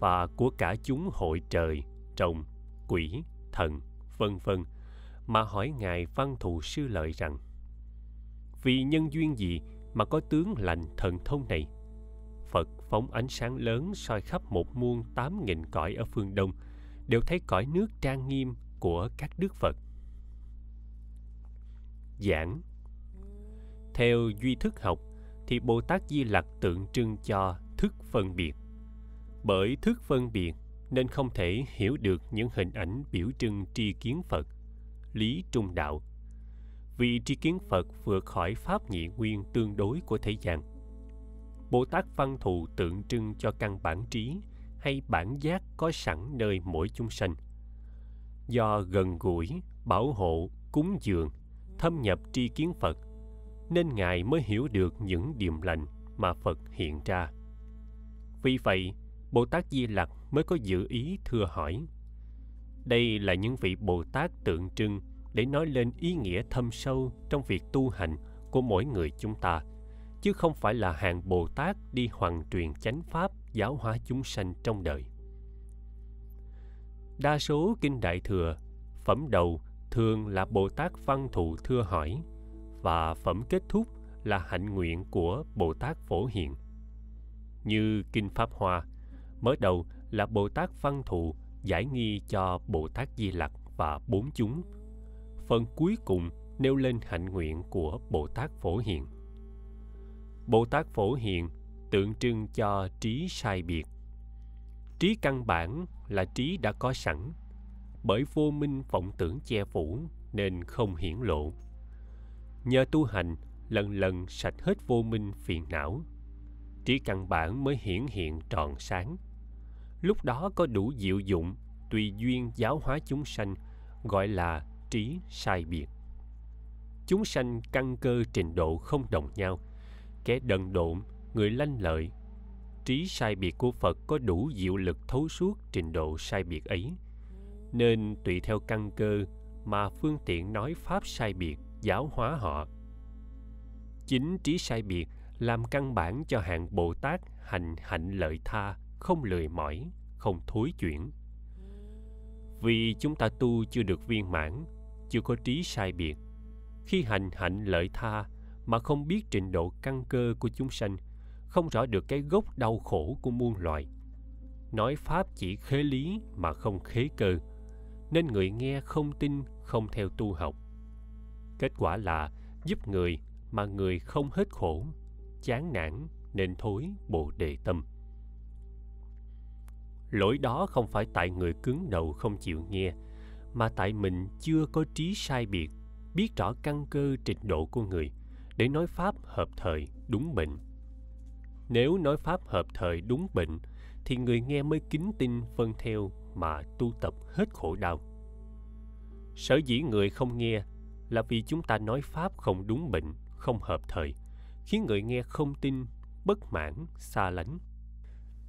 và của cả chúng hội trời, trồng, quỷ, thần, vân vân mà hỏi Ngài Văn Thù Sư Lợi rằng Vì nhân duyên gì mà có tướng lành thần thông này? Phật phóng ánh sáng lớn soi khắp một muôn tám nghìn cõi ở phương Đông đều thấy cõi nước trang nghiêm của các đức Phật giảng theo duy thức học thì bồ tát di lặc tượng trưng cho thức phân biệt bởi thức phân biệt nên không thể hiểu được những hình ảnh biểu trưng tri kiến phật lý trung đạo vì tri kiến phật vượt khỏi pháp nhị nguyên tương đối của thế gian bồ tát văn thù tượng trưng cho căn bản trí hay bản giác có sẵn nơi mỗi chúng sanh do gần gũi bảo hộ cúng dường thâm nhập tri kiến phật nên ngài mới hiểu được những điềm lành mà phật hiện ra vì vậy bồ tát di lặc mới có dự ý thưa hỏi đây là những vị bồ tát tượng trưng để nói lên ý nghĩa thâm sâu trong việc tu hành của mỗi người chúng ta chứ không phải là hàng bồ tát đi hoàn truyền chánh pháp giáo hóa chúng sanh trong đời đa số kinh đại thừa phẩm đầu thường là Bồ Tát Văn Thụ thưa hỏi và phẩm kết thúc là hạnh nguyện của Bồ Tát Phổ Hiện. Như Kinh Pháp Hoa, mới đầu là Bồ Tát Văn Thụ giải nghi cho Bồ Tát Di Lặc và bốn chúng. Phần cuối cùng nêu lên hạnh nguyện của Bồ Tát Phổ Hiện. Bồ Tát Phổ Hiện tượng trưng cho trí sai biệt. Trí căn bản là trí đã có sẵn, bởi vô minh vọng tưởng che phủ nên không hiển lộ nhờ tu hành lần lần sạch hết vô minh phiền não trí căn bản mới hiển hiện tròn sáng lúc đó có đủ diệu dụng tùy duyên giáo hóa chúng sanh gọi là trí sai biệt chúng sanh căn cơ trình độ không đồng nhau kẻ đần độn người lanh lợi trí sai biệt của phật có đủ diệu lực thấu suốt trình độ sai biệt ấy nên tùy theo căn cơ mà phương tiện nói pháp sai biệt giáo hóa họ chính trí sai biệt làm căn bản cho hạng bồ tát hành hạnh lợi tha không lười mỏi không thối chuyển vì chúng ta tu chưa được viên mãn chưa có trí sai biệt khi hành hạnh lợi tha mà không biết trình độ căn cơ của chúng sanh không rõ được cái gốc đau khổ của muôn loài nói pháp chỉ khế lý mà không khế cơ nên người nghe không tin không theo tu học kết quả là giúp người mà người không hết khổ chán nản nên thối bồ đề tâm lỗi đó không phải tại người cứng đầu không chịu nghe mà tại mình chưa có trí sai biệt biết rõ căn cơ trình độ của người để nói pháp hợp thời đúng bệnh nếu nói pháp hợp thời đúng bệnh thì người nghe mới kính tin phân vâng theo mà tu tập hết khổ đau sở dĩ người không nghe là vì chúng ta nói pháp không đúng bệnh không hợp thời khiến người nghe không tin bất mãn xa lánh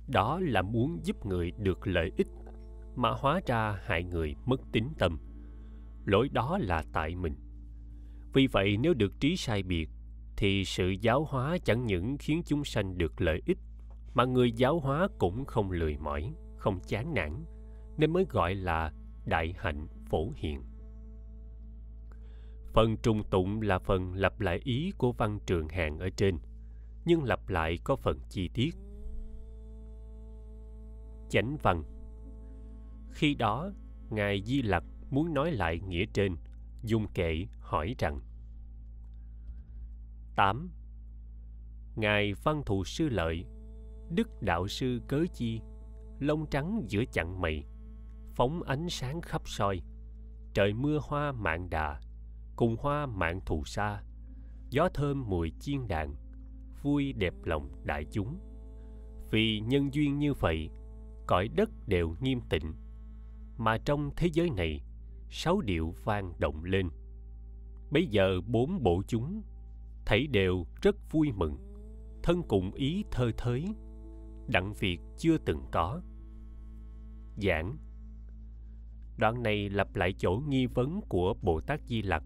đó là muốn giúp người được lợi ích mà hóa ra hại người mất tín tâm lỗi đó là tại mình vì vậy nếu được trí sai biệt thì sự giáo hóa chẳng những khiến chúng sanh được lợi ích mà người giáo hóa cũng không lười mỏi không chán nản nên mới gọi là đại hạnh phổ hiện phần trùng tụng là phần lặp lại ý của văn trường hàng ở trên nhưng lặp lại có phần chi tiết chánh văn khi đó ngài di lặc muốn nói lại nghĩa trên dùng kệ hỏi rằng 8. Ngài Văn thù Sư Lợi, Đức Đạo Sư Cớ Chi, lông trắng giữa chặng mày, phóng ánh sáng khắp soi trời mưa hoa mạn đà cùng hoa mạn thù xa gió thơm mùi chiên đạn vui đẹp lòng đại chúng vì nhân duyên như vậy cõi đất đều nghiêm tịnh mà trong thế giới này sáu điệu vang động lên bây giờ bốn bộ chúng thấy đều rất vui mừng thân cùng ý thơ thới đặng việc chưa từng có giảng Đoạn này lặp lại chỗ nghi vấn của Bồ Tát Di Lặc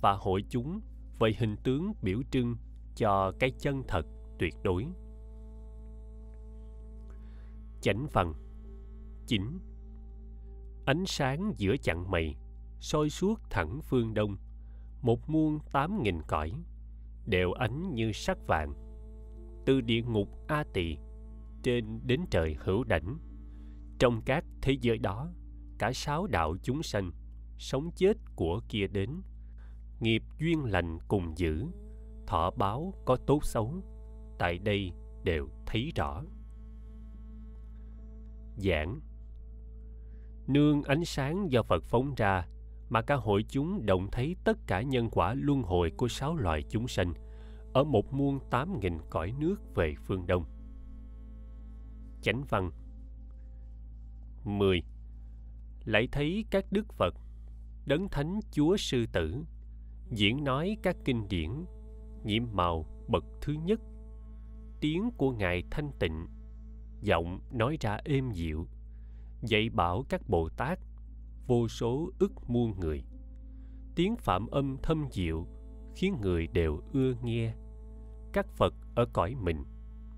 và hội chúng về hình tướng biểu trưng cho cái chân thật tuyệt đối. Chánh phần chín Ánh sáng giữa chặn mây soi suốt thẳng phương đông, một muôn tám nghìn cõi, đều ánh như sắc vàng. Từ địa ngục A Tỳ trên đến trời hữu đảnh, trong các thế giới đó cả sáu đạo chúng sanh sống chết của kia đến nghiệp duyên lành cùng giữ thọ báo có tốt xấu tại đây đều thấy rõ giảng nương ánh sáng do phật phóng ra mà cả hội chúng động thấy tất cả nhân quả luân hồi của sáu loài chúng sanh ở một muôn tám nghìn cõi nước về phương đông chánh văn 10 lại thấy các đức Phật, đấng thánh Chúa sư tử, diễn nói các kinh điển, nhiệm màu bậc thứ nhất, tiếng của ngài thanh tịnh, giọng nói ra êm dịu, dạy bảo các Bồ Tát, vô số ức muôn người. Tiếng phạm âm thâm dịu khiến người đều ưa nghe. Các Phật ở cõi mình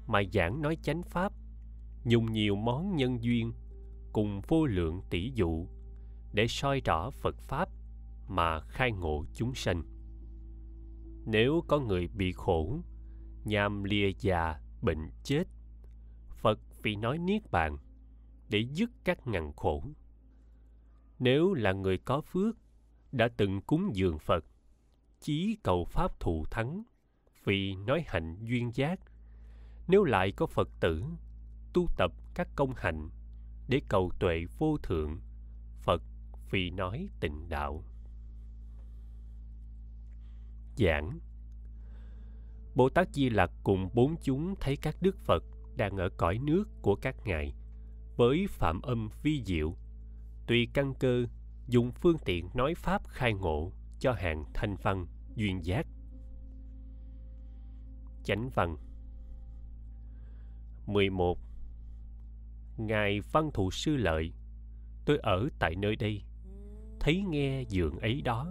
mà giảng nói chánh pháp, dùng nhiều món nhân duyên cùng vô lượng tỷ dụ để soi rõ Phật Pháp mà khai ngộ chúng sanh. Nếu có người bị khổ, nham lìa già, bệnh chết, Phật vì nói niết bàn để dứt các ngàn khổ. Nếu là người có phước, đã từng cúng dường Phật, chí cầu Pháp thù thắng, vì nói hạnh duyên giác. Nếu lại có Phật tử, tu tập các công hạnh để cầu tuệ vô thượng phật vì nói tịnh đạo giảng bồ tát di lặc cùng bốn chúng thấy các đức phật đang ở cõi nước của các ngài với phạm âm vi diệu tùy căn cơ dùng phương tiện nói pháp khai ngộ cho hàng thanh văn duyên giác chánh văn 11 ngài văn thụ sư lợi tôi ở tại nơi đây thấy nghe giường ấy đó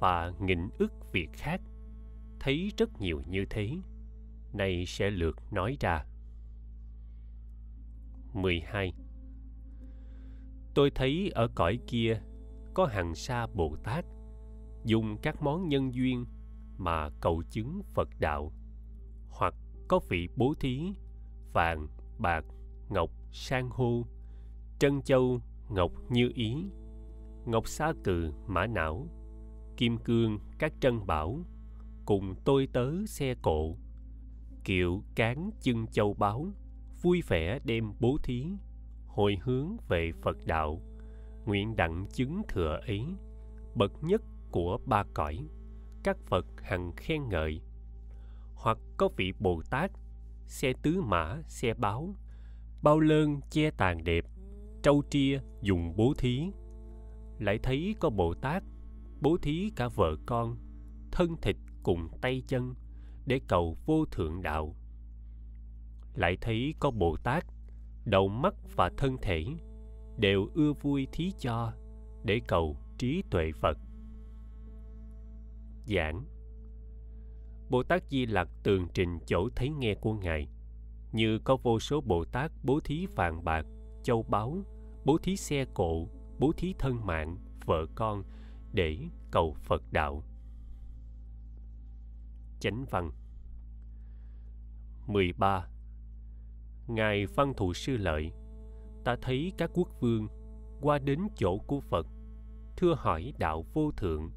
và nghịnh ức việc khác thấy rất nhiều như thế nay sẽ lượt nói ra 12 Tôi thấy ở cõi kia có hàng sa Bồ Tát dùng các món nhân duyên mà cầu chứng Phật đạo hoặc có vị bố thí vàng, bạc, ngọc, san hô, trân châu, ngọc như ý, ngọc xá cừ, mã não, kim cương, các trân bảo, cùng tôi tớ xe cộ, kiệu cán chân châu báu, vui vẻ đem bố thí, hồi hướng về Phật đạo, nguyện đặng chứng thừa ấy, bậc nhất của ba cõi, các Phật hằng khen ngợi. Hoặc có vị Bồ Tát, xe tứ mã, xe báo, bao lơn che tàn đẹp trâu tria dùng bố thí lại thấy có bồ tát bố thí cả vợ con thân thịt cùng tay chân để cầu vô thượng đạo lại thấy có bồ tát đầu mắt và thân thể đều ưa vui thí cho để cầu trí tuệ phật giảng bồ tát di lặc tường trình chỗ thấy nghe của ngài như có vô số Bồ Tát bố thí vàng bạc, châu báu, bố thí xe cộ, bố thí thân mạng, vợ con để cầu Phật đạo. Chánh văn 13. Ngài Văn Thụ Sư Lợi, ta thấy các quốc vương qua đến chỗ của Phật, thưa hỏi đạo vô thượng,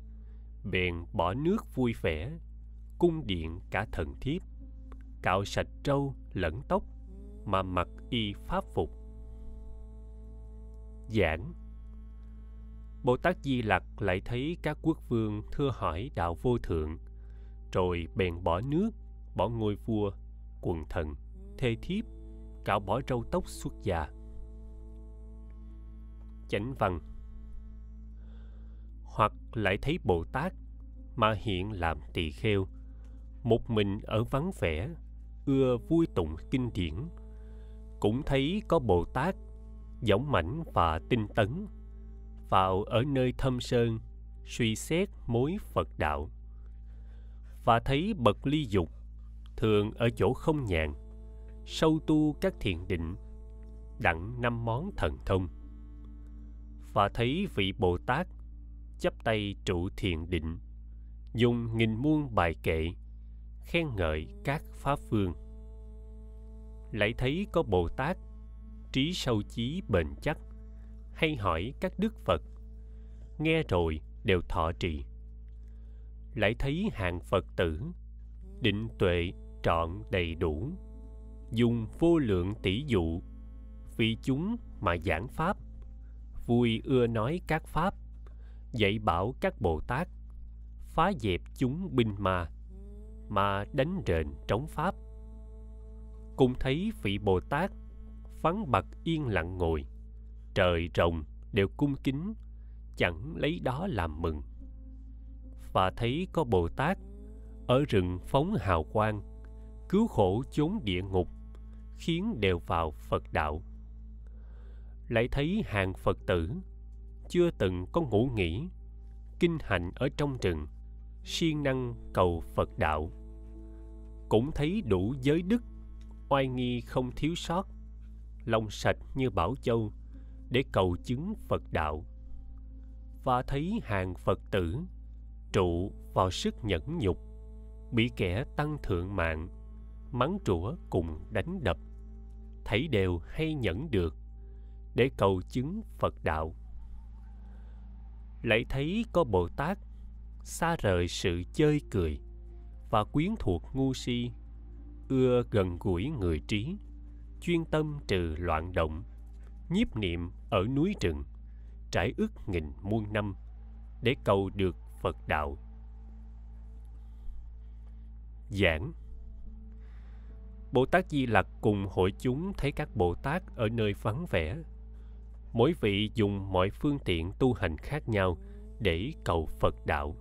bèn bỏ nước vui vẻ, cung điện cả thần thiếp, cạo sạch trâu, lẫn tóc mà mặc y pháp phục giảng bồ tát di lặc lại thấy các quốc vương thưa hỏi đạo vô thượng rồi bèn bỏ nước bỏ ngôi vua quần thần thê thiếp cạo bỏ râu tóc xuất già chánh văn hoặc lại thấy bồ tát mà hiện làm tỳ kheo một mình ở vắng vẻ ưa vui tụng kinh điển cũng thấy có bồ tát dõng mãnh và tinh tấn vào ở nơi thâm sơn suy xét mối phật đạo và thấy bậc ly dục thường ở chỗ không nhàn sâu tu các thiền định đặng năm món thần thông và thấy vị bồ tát chấp tay trụ thiền định dùng nghìn muôn bài kệ khen ngợi các pháp phương. lại thấy có bồ tát trí sâu chí bền chắc hay hỏi các đức phật nghe rồi đều thọ trì lại thấy hàng phật tử định tuệ trọn đầy đủ dùng vô lượng tỷ dụ vì chúng mà giảng pháp vui ưa nói các pháp dạy bảo các bồ tát phá dẹp chúng binh ma mà đánh rền chống pháp cùng thấy vị bồ tát phán bặt yên lặng ngồi trời rồng đều cung kính chẳng lấy đó làm mừng và thấy có bồ tát ở rừng phóng hào quang cứu khổ chốn địa ngục khiến đều vào phật đạo lại thấy hàng phật tử chưa từng có ngủ nghỉ kinh hạnh ở trong rừng siêng năng cầu phật đạo cũng thấy đủ giới đức oai nghi không thiếu sót lòng sạch như bảo châu để cầu chứng phật đạo và thấy hàng phật tử trụ vào sức nhẫn nhục bị kẻ tăng thượng mạng mắng trũa cùng đánh đập thấy đều hay nhẫn được để cầu chứng phật đạo lại thấy có bồ tát xa rời sự chơi cười và quyến thuộc ngu si ưa gần gũi người trí chuyên tâm trừ loạn động nhiếp niệm ở núi rừng trải ức nghìn muôn năm để cầu được phật đạo giảng bồ tát di lặc cùng hội chúng thấy các bồ tát ở nơi vắng vẻ mỗi vị dùng mọi phương tiện tu hành khác nhau để cầu phật đạo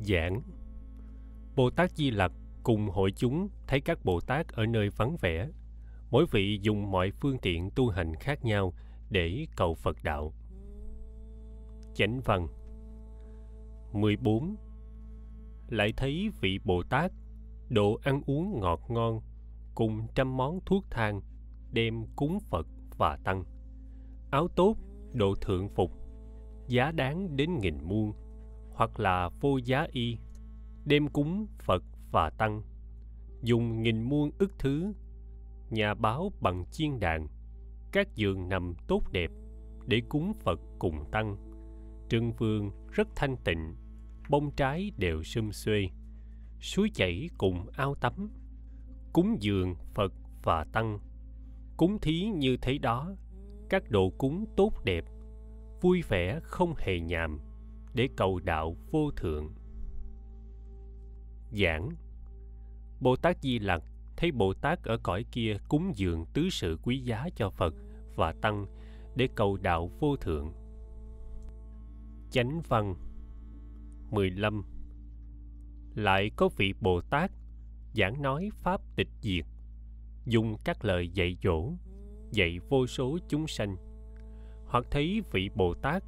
giảng Bồ Tát Di Lặc cùng hội chúng thấy các Bồ Tát ở nơi vắng vẻ. Mỗi vị dùng mọi phương tiện tu hành khác nhau để cầu Phật đạo. Chánh văn 14 Lại thấy vị Bồ Tát đồ ăn uống ngọt ngon cùng trăm món thuốc thang đem cúng Phật và tăng. Áo tốt đồ thượng phục giá đáng đến nghìn muôn hoặc là vô giá y đêm cúng Phật và Tăng, dùng nghìn muôn ức thứ, nhà báo bằng chiên đàn, các giường nằm tốt đẹp để cúng Phật cùng Tăng. Trưng vương rất thanh tịnh, bông trái đều sum xuê, suối chảy cùng ao tắm, cúng dường Phật và Tăng. Cúng thí như thế đó, các độ cúng tốt đẹp, vui vẻ không hề nhàm, để cầu đạo vô thượng giảng bồ tát di lặc thấy bồ tát ở cõi kia cúng dường tứ sự quý giá cho phật và tăng để cầu đạo vô thượng chánh văn 15 lại có vị bồ tát giảng nói pháp tịch diệt dùng các lời dạy dỗ dạy vô số chúng sanh hoặc thấy vị bồ tát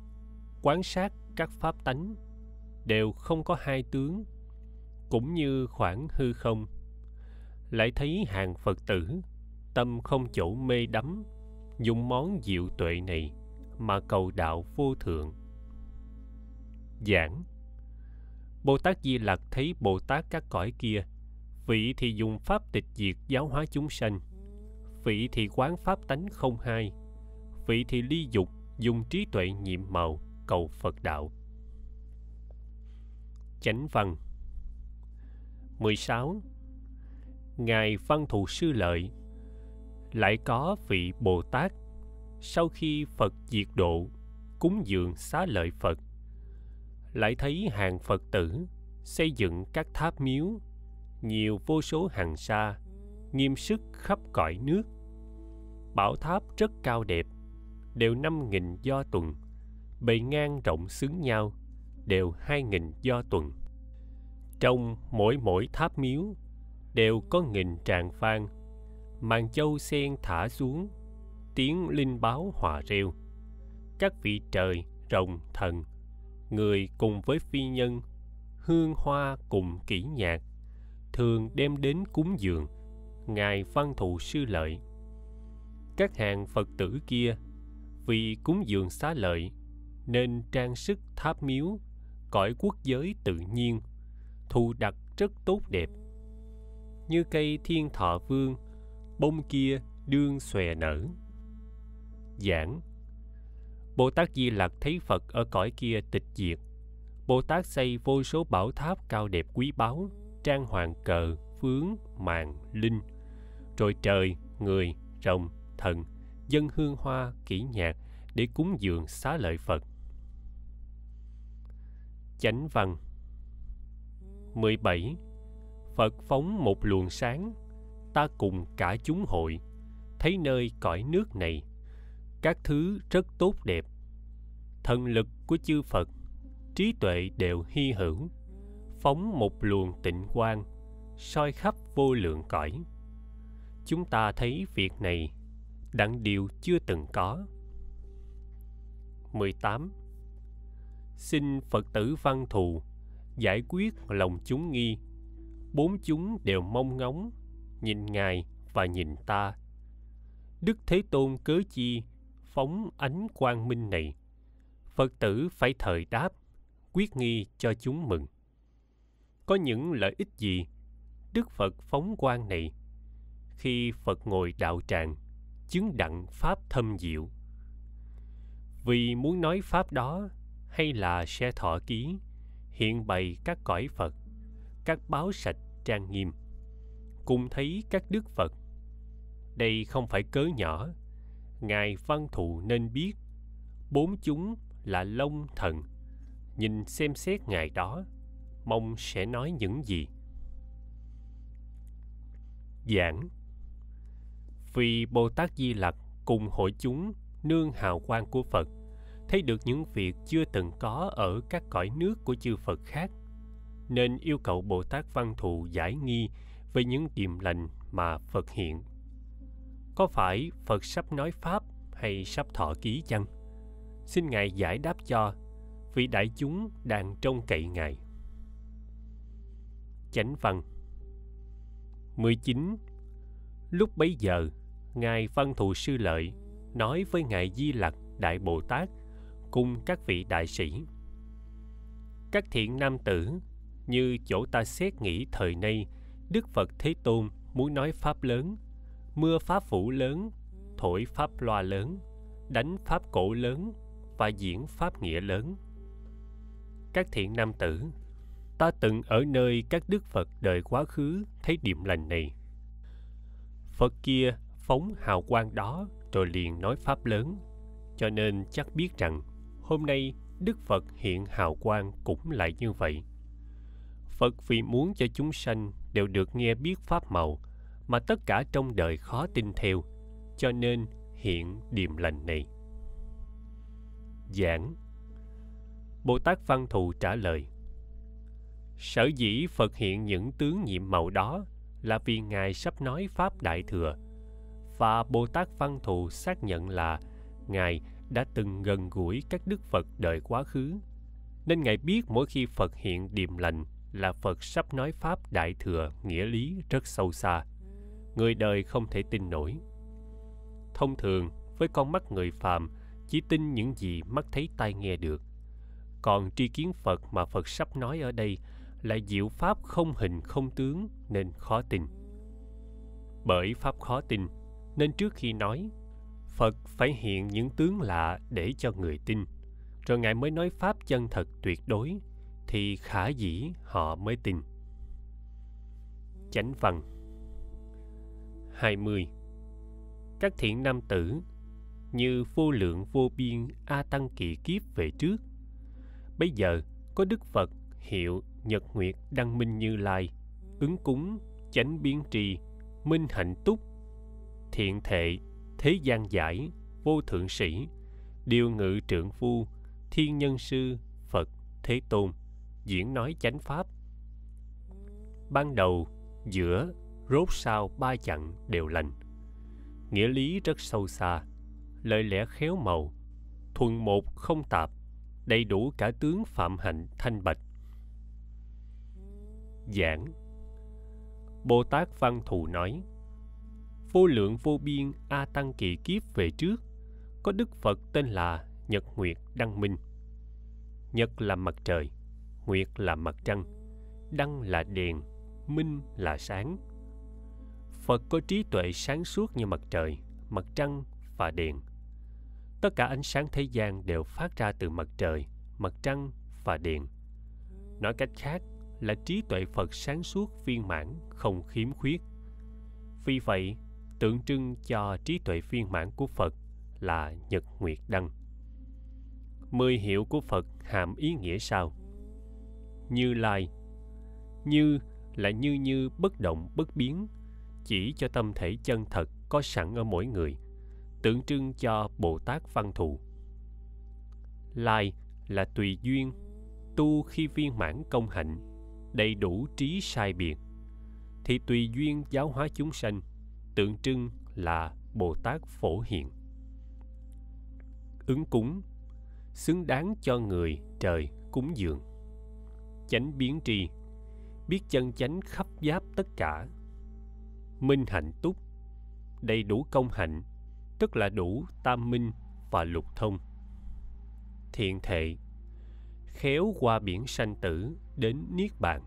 quán sát các pháp tánh đều không có hai tướng cũng như khoảng hư không lại thấy hàng phật tử tâm không chỗ mê đắm dùng món diệu tuệ này mà cầu đạo vô thượng giảng bồ tát di lặc thấy bồ tát các cõi kia vị thì dùng pháp tịch diệt giáo hóa chúng sanh vị thì quán pháp tánh không hai vị thì ly dục dùng trí tuệ nhiệm màu cầu phật đạo chánh văn 16 Ngài Văn Thù Sư Lợi Lại có vị Bồ Tát Sau khi Phật diệt độ Cúng dường xá lợi Phật Lại thấy hàng Phật tử Xây dựng các tháp miếu Nhiều vô số hàng xa Nghiêm sức khắp cõi nước Bảo tháp rất cao đẹp Đều năm nghìn do tuần Bề ngang rộng xứng nhau Đều hai nghìn do tuần trong mỗi mỗi tháp miếu đều có nghìn tràng phan màn châu sen thả xuống tiếng linh báo hòa reo các vị trời rồng thần người cùng với phi nhân hương hoa cùng kỹ nhạc thường đem đến cúng dường ngài văn thù sư lợi các hàng phật tử kia vì cúng dường xá lợi nên trang sức tháp miếu cõi quốc giới tự nhiên thu đặt rất tốt đẹp như cây thiên thọ vương bông kia đương xòe nở giảng bồ tát di lặc thấy phật ở cõi kia tịch diệt bồ tát xây vô số bảo tháp cao đẹp quý báu trang hoàng cờ phướng màn linh rồi trời người rồng thần dân hương hoa kỹ nhạc để cúng dường xá lợi phật chánh văn 17 Phật phóng một luồng sáng Ta cùng cả chúng hội Thấy nơi cõi nước này Các thứ rất tốt đẹp Thần lực của chư Phật Trí tuệ đều hy hữu Phóng một luồng tịnh quang soi khắp vô lượng cõi chúng ta thấy việc này đặng điều chưa từng có 18 xin Phật tử Văn Thù giải quyết lòng chúng nghi bốn chúng đều mong ngóng nhìn ngài và nhìn ta đức thế tôn cớ chi phóng ánh quang minh này phật tử phải thời đáp quyết nghi cho chúng mừng có những lợi ích gì đức phật phóng quang này khi phật ngồi đạo tràng chứng đặng pháp thâm diệu vì muốn nói pháp đó hay là xe thọ ký hiện bày các cõi Phật, các báo sạch trang nghiêm, cùng thấy các đức Phật. Đây không phải cớ nhỏ, Ngài Văn Thụ nên biết, bốn chúng là Long Thần, nhìn xem xét Ngài đó, mong sẽ nói những gì. Giảng Vì Bồ Tát Di Lặc cùng hội chúng nương hào quang của Phật – thấy được những việc chưa từng có ở các cõi nước của chư Phật khác, nên yêu cầu Bồ Tát Văn Thù giải nghi về những điềm lành mà Phật hiện. Có phải Phật sắp nói Pháp hay sắp thọ ký chăng? Xin Ngài giải đáp cho, vì đại chúng đang trông cậy Ngài. Chánh văn 19. Lúc bấy giờ, Ngài Văn Thù Sư Lợi nói với Ngài Di Lặc Đại Bồ Tát – cung các vị đại sĩ. Các thiện nam tử như chỗ ta xét nghĩ thời nay, Đức Phật Thế Tôn muốn nói pháp lớn, mưa pháp phủ lớn, thổi pháp loa lớn, đánh pháp cổ lớn và diễn pháp nghĩa lớn. Các thiện nam tử, ta từng ở nơi các đức Phật đời quá khứ thấy điểm lành này. Phật kia phóng hào quang đó rồi liền nói pháp lớn, cho nên chắc biết rằng hôm nay đức phật hiện hào quang cũng lại như vậy phật vì muốn cho chúng sanh đều được nghe biết pháp màu mà tất cả trong đời khó tin theo cho nên hiện điềm lành này giảng bồ tát văn thù trả lời sở dĩ phật hiện những tướng nhiệm màu đó là vì ngài sắp nói pháp đại thừa và bồ tát văn thù xác nhận là ngài đã từng gần gũi các đức Phật đời quá khứ, nên Ngài biết mỗi khi Phật hiện điềm lành là Phật sắp nói Pháp Đại Thừa nghĩa lý rất sâu xa. Người đời không thể tin nổi. Thông thường, với con mắt người phàm, chỉ tin những gì mắt thấy tai nghe được. Còn tri kiến Phật mà Phật sắp nói ở đây là diệu Pháp không hình không tướng nên khó tin. Bởi Pháp khó tin, nên trước khi nói, phật phải hiện những tướng lạ để cho người tin rồi ngài mới nói pháp chân thật tuyệt đối thì khả dĩ họ mới tin chánh văn 20 các thiện nam tử như vô lượng vô biên a tăng kỳ kiếp về trước bây giờ có đức phật hiệu nhật nguyệt đăng minh như lai ứng cúng chánh biến trì minh hạnh túc thiện thệ thế gian giải vô thượng sĩ điều ngự trượng phu thiên nhân sư phật thế tôn diễn nói chánh pháp ban đầu giữa rốt sau ba chặng đều lành nghĩa lý rất sâu xa lời lẽ khéo màu thuần một không tạp đầy đủ cả tướng phạm hạnh thanh bạch giảng bồ tát văn thù nói vô lượng vô biên A Tăng kỳ kiếp về trước, có Đức Phật tên là Nhật Nguyệt Đăng Minh. Nhật là mặt trời, Nguyệt là mặt trăng, Đăng là đèn, Minh là sáng. Phật có trí tuệ sáng suốt như mặt trời, mặt trăng và đèn. Tất cả ánh sáng thế gian đều phát ra từ mặt trời, mặt trăng và đèn. Nói cách khác là trí tuệ Phật sáng suốt viên mãn, không khiếm khuyết. Vì vậy, tượng trưng cho trí tuệ viên mãn của Phật là Nhật Nguyệt Đăng. Mười hiệu của Phật hàm ý nghĩa sao Như Lai Như là như như bất động bất biến, chỉ cho tâm thể chân thật có sẵn ở mỗi người, tượng trưng cho Bồ Tát Văn Thù. Lai là tùy duyên, tu khi viên mãn công hạnh, đầy đủ trí sai biệt, thì tùy duyên giáo hóa chúng sanh – tượng trưng là Bồ Tát Phổ Hiện. Ứng cúng xứng đáng cho người trời cúng dường. Chánh biến tri biết chân chánh khắp giáp tất cả. Minh hạnh túc đầy đủ công hạnh tức là đủ tam minh và lục thông. Thiện thệ khéo qua biển sanh tử đến niết bàn.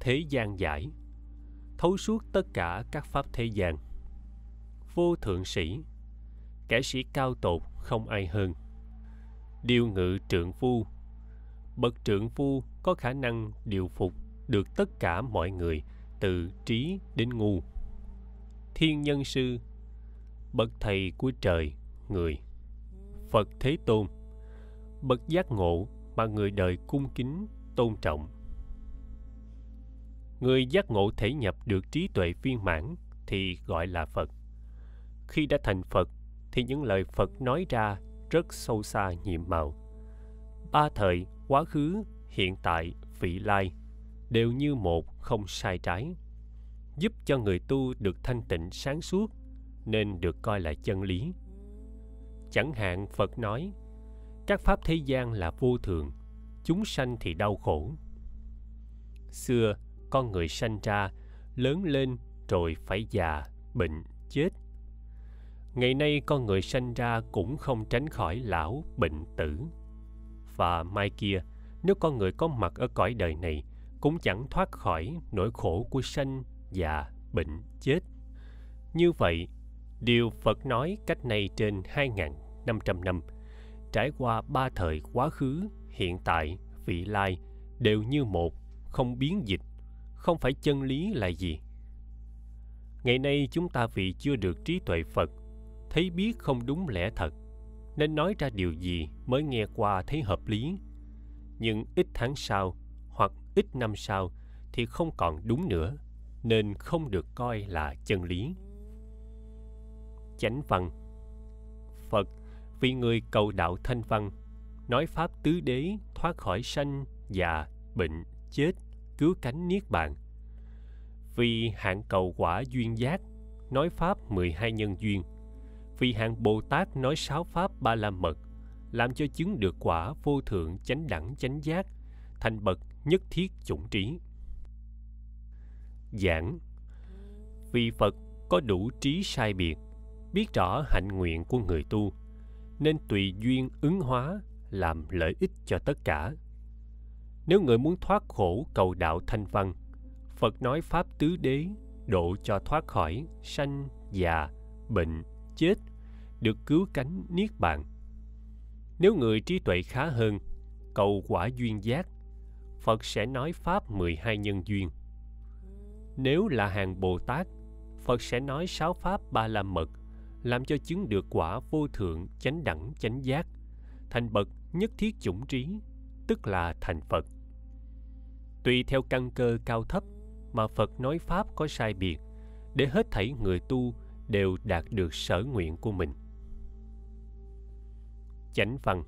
Thế gian giải thấu suốt tất cả các pháp thế gian vô thượng sĩ kẻ sĩ cao tột không ai hơn điều ngự trượng phu bậc trượng phu có khả năng điều phục được tất cả mọi người từ trí đến ngu thiên nhân sư bậc thầy của trời người phật thế tôn bậc giác ngộ mà người đời cung kính tôn trọng người giác ngộ thể nhập được trí tuệ viên mãn thì gọi là phật khi đã thành phật thì những lời phật nói ra rất sâu xa nhiệm màu ba thời quá khứ hiện tại vị lai đều như một không sai trái giúp cho người tu được thanh tịnh sáng suốt nên được coi là chân lý chẳng hạn phật nói các pháp thế gian là vô thường chúng sanh thì đau khổ xưa con người sanh ra lớn lên rồi phải già bệnh chết ngày nay con người sanh ra cũng không tránh khỏi lão bệnh tử và mai kia nếu con người có mặt ở cõi đời này cũng chẳng thoát khỏi nỗi khổ của sanh già bệnh chết như vậy điều phật nói cách nay trên hai năm trăm năm trải qua ba thời quá khứ hiện tại vị lai đều như một không biến dịch không phải chân lý là gì ngày nay chúng ta vì chưa được trí tuệ phật thấy biết không đúng lẽ thật nên nói ra điều gì mới nghe qua thấy hợp lý nhưng ít tháng sau hoặc ít năm sau thì không còn đúng nữa nên không được coi là chân lý chánh văn phật vì người cầu đạo thanh văn nói pháp tứ đế thoát khỏi sanh già bệnh chết cứu cánh niết bàn. Vì hạng cầu quả duyên giác, nói pháp 12 nhân duyên. Vì hạng Bồ Tát nói sáu pháp ba la mật, làm cho chứng được quả vô thượng chánh đẳng chánh giác, thành bậc nhất thiết chủng trí. Giảng Vì Phật có đủ trí sai biệt, biết rõ hạnh nguyện của người tu, nên tùy duyên ứng hóa làm lợi ích cho tất cả nếu người muốn thoát khổ cầu đạo thanh văn, Phật nói Pháp tứ đế độ cho thoát khỏi sanh, già, bệnh, chết, được cứu cánh niết bàn. Nếu người trí tuệ khá hơn, cầu quả duyên giác, Phật sẽ nói Pháp 12 nhân duyên. Nếu là hàng Bồ Tát, Phật sẽ nói sáu Pháp ba la mật, làm cho chứng được quả vô thượng chánh đẳng chánh giác, thành bậc nhất thiết chủng trí, tức là thành Phật tùy theo căn cơ cao thấp mà Phật nói pháp có sai biệt để hết thảy người tu đều đạt được sở nguyện của mình. Chánh văn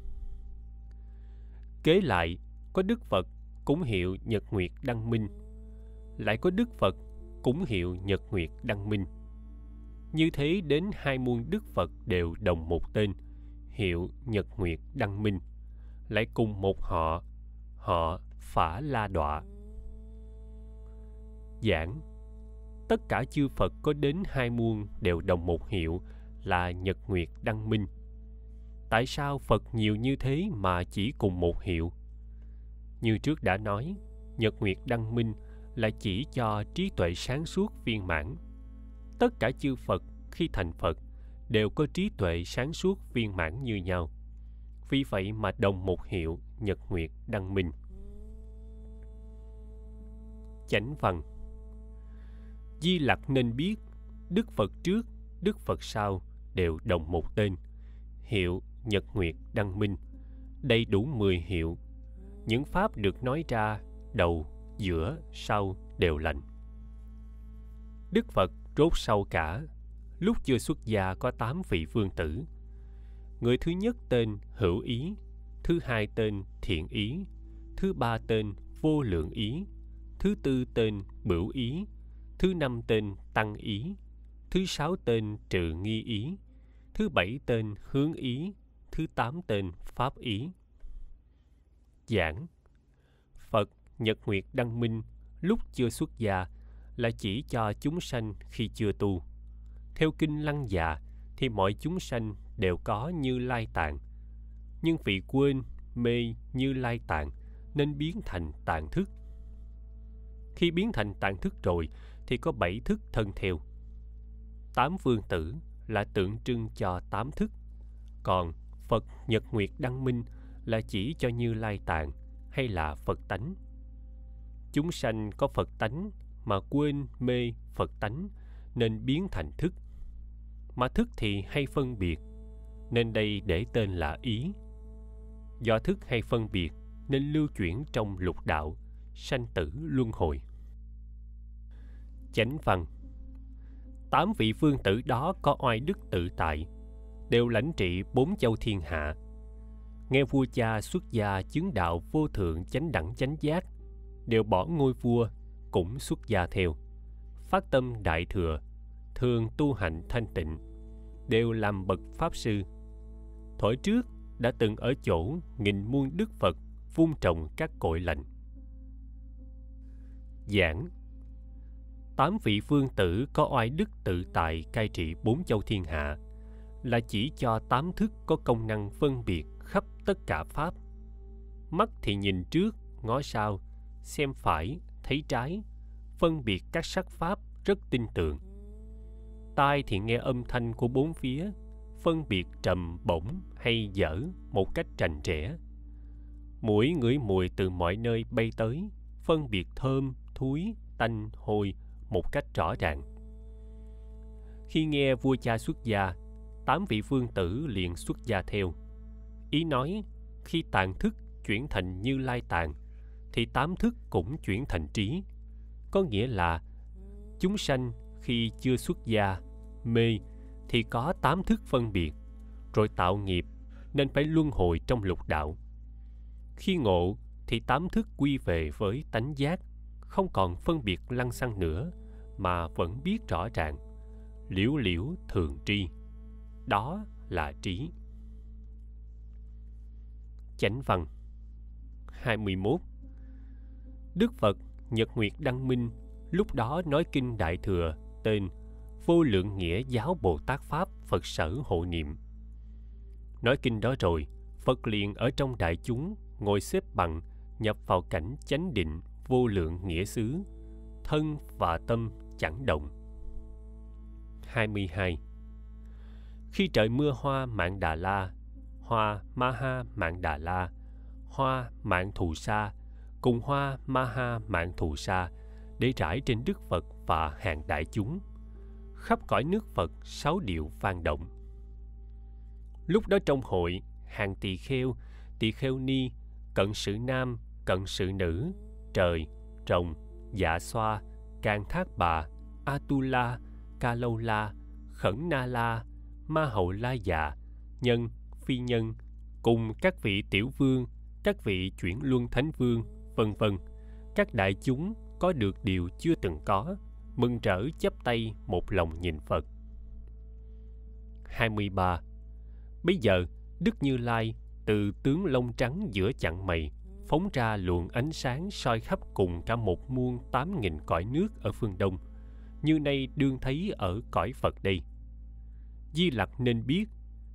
Kế lại, có Đức Phật cũng hiệu Nhật Nguyệt Đăng Minh, lại có Đức Phật cũng hiệu Nhật Nguyệt Đăng Minh. Như thế đến hai muôn Đức Phật đều đồng một tên, hiệu Nhật Nguyệt Đăng Minh, lại cùng một họ, họ phả la đọa giảng tất cả chư phật có đến hai muôn đều đồng một hiệu là nhật nguyệt đăng minh tại sao phật nhiều như thế mà chỉ cùng một hiệu như trước đã nói nhật nguyệt đăng minh là chỉ cho trí tuệ sáng suốt viên mãn tất cả chư phật khi thành phật đều có trí tuệ sáng suốt viên mãn như nhau vì vậy mà đồng một hiệu nhật nguyệt đăng minh chánh văn di lặc nên biết đức phật trước đức phật sau đều đồng một tên hiệu nhật nguyệt đăng minh đầy đủ 10 hiệu những pháp được nói ra đầu giữa sau đều lành đức phật rốt sau cả lúc chưa xuất gia có 8 vị vương tử người thứ nhất tên hữu ý thứ hai tên thiện ý thứ ba tên vô lượng ý thứ tư tên Bửu Ý, thứ năm tên Tăng Ý, thứ sáu tên Trừ Nghi Ý, thứ bảy tên Hướng Ý, thứ tám tên Pháp Ý. Giảng Phật Nhật Nguyệt Đăng Minh lúc chưa xuất gia là chỉ cho chúng sanh khi chưa tu. Theo kinh Lăng già thì mọi chúng sanh đều có như lai tạng. Nhưng vì quên, mê như lai tạng nên biến thành tạng thức khi biến thành tạng thức rồi thì có bảy thức thân theo. Tám phương tử là tượng trưng cho tám thức, còn Phật Nhật Nguyệt Đăng Minh là chỉ cho Như Lai Tạng hay là Phật tánh. Chúng sanh có Phật tánh mà quên mê Phật tánh nên biến thành thức. Mà thức thì hay phân biệt, nên đây để tên là ý. Do thức hay phân biệt nên lưu chuyển trong lục đạo – sanh tử luân hồi chánh văn tám vị phương tử đó có oai đức tự tại đều lãnh trị bốn châu thiên hạ nghe vua cha xuất gia chứng đạo vô thượng chánh đẳng chánh giác đều bỏ ngôi vua cũng xuất gia theo phát tâm đại thừa thường tu hành thanh tịnh đều làm bậc pháp sư thổi trước đã từng ở chỗ nghìn muôn đức phật vun trồng các cội lạnh giảng Tám vị vương tử có oai đức tự tại cai trị bốn châu thiên hạ là chỉ cho tám thức có công năng phân biệt khắp tất cả pháp. Mắt thì nhìn trước, ngó sau, xem phải, thấy trái, phân biệt các sắc pháp rất tin tưởng. Tai thì nghe âm thanh của bốn phía, phân biệt trầm bổng hay dở một cách trành trẽ. Mũi ngửi mùi từ mọi nơi bay tới, phân biệt thơm, thúi, tanh, hôi một cách rõ ràng. Khi nghe vua cha xuất gia, tám vị vương tử liền xuất gia theo. Ý nói, khi tàn thức chuyển thành như lai tàn, thì tám thức cũng chuyển thành trí. Có nghĩa là, chúng sanh khi chưa xuất gia, mê, thì có tám thức phân biệt, rồi tạo nghiệp nên phải luân hồi trong lục đạo. Khi ngộ thì tám thức quy về với tánh giác không còn phân biệt lăng xăng nữa mà vẫn biết rõ ràng liễu liễu thường tri đó là trí chánh văn 21 Đức Phật Nhật Nguyệt Đăng Minh lúc đó nói kinh Đại Thừa tên Vô Lượng Nghĩa Giáo Bồ Tát Pháp Phật Sở Hộ Niệm. Nói kinh đó rồi, Phật liền ở trong đại chúng ngồi xếp bằng nhập vào cảnh chánh định vô lượng nghĩa xứ, thân và tâm chẳng động. 22. Khi trời mưa hoa mạng Đà La, hoa Maha mạng Đà La, hoa mạng Thù Sa, cùng hoa Maha mạng Thù Sa để trải trên Đức Phật và hàng đại chúng. Khắp cõi nước Phật sáu điệu vang động. Lúc đó trong hội, hàng tỳ kheo, tỳ kheo ni, cận sự nam, cận sự nữ, Trời, Trồng, Dạ Xoa, Can Thác Bà, Atula, Ca Khẩn Na La, Ma Hậu La Dạ, Nhân, Phi Nhân, cùng các vị tiểu vương, các vị chuyển luân thánh vương, vân vân. Các đại chúng có được điều chưa từng có, mừng rỡ chấp tay một lòng nhìn Phật. 23. Bây giờ, Đức Như Lai từ tướng lông trắng giữa chặng mày phóng ra luồng ánh sáng soi khắp cùng cả một muôn tám nghìn cõi nước ở phương Đông, như nay đương thấy ở cõi Phật đây. Di Lặc nên biết,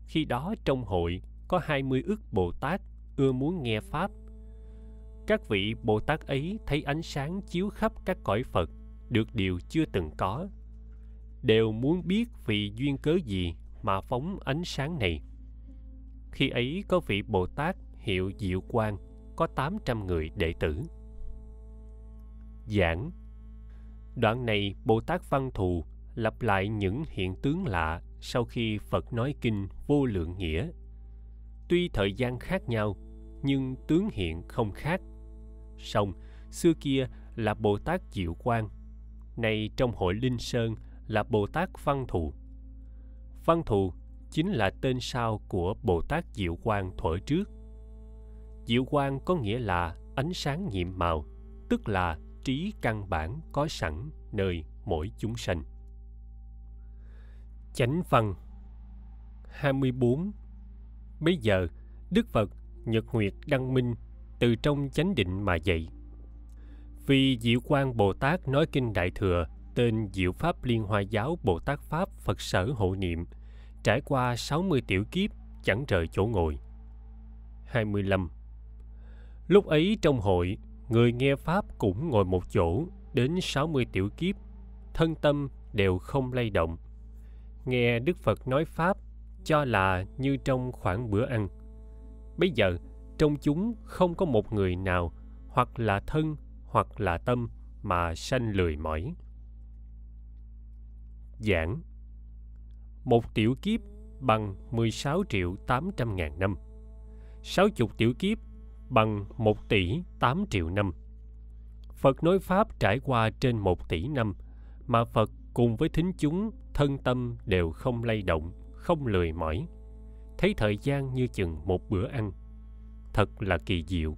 khi đó trong hội có hai mươi ức Bồ Tát ưa muốn nghe Pháp. Các vị Bồ Tát ấy thấy ánh sáng chiếu khắp các cõi Phật, được điều chưa từng có. Đều muốn biết vì duyên cớ gì mà phóng ánh sáng này. Khi ấy có vị Bồ Tát hiệu Diệu Quang – có 800 người đệ tử. Giảng Đoạn này Bồ Tát Văn Thù lặp lại những hiện tướng lạ sau khi Phật nói kinh vô lượng nghĩa. Tuy thời gian khác nhau, nhưng tướng hiện không khác. Song, xưa kia là Bồ Tát Diệu Quang, nay trong hội Linh Sơn là Bồ Tát Văn Thù. Văn Thù chính là tên sau của Bồ Tát Diệu Quang thuở trước. Diệu quang có nghĩa là ánh sáng nhiệm màu, tức là trí căn bản có sẵn nơi mỗi chúng sanh. Chánh phần 24 Bây giờ, Đức Phật Nhật Nguyệt Đăng Minh từ trong chánh định mà dạy. Vì Diệu Quang Bồ Tát nói kinh Đại Thừa tên Diệu Pháp Liên Hoa Giáo Bồ Tát Pháp Phật Sở Hộ Niệm, trải qua 60 tiểu kiếp chẳng rời chỗ ngồi. 25 Lúc ấy trong hội, người nghe Pháp cũng ngồi một chỗ, đến 60 tiểu kiếp, thân tâm đều không lay động. Nghe Đức Phật nói Pháp cho là như trong khoảng bữa ăn. Bây giờ, trong chúng không có một người nào hoặc là thân hoặc là tâm mà sanh lười mỏi. Giảng Một tiểu kiếp bằng 16 triệu 800 ngàn năm. 60 tiểu kiếp bằng 1 tỷ 8 triệu năm. Phật nói Pháp trải qua trên 1 tỷ năm, mà Phật cùng với thính chúng thân tâm đều không lay động, không lười mỏi. Thấy thời gian như chừng một bữa ăn. Thật là kỳ diệu.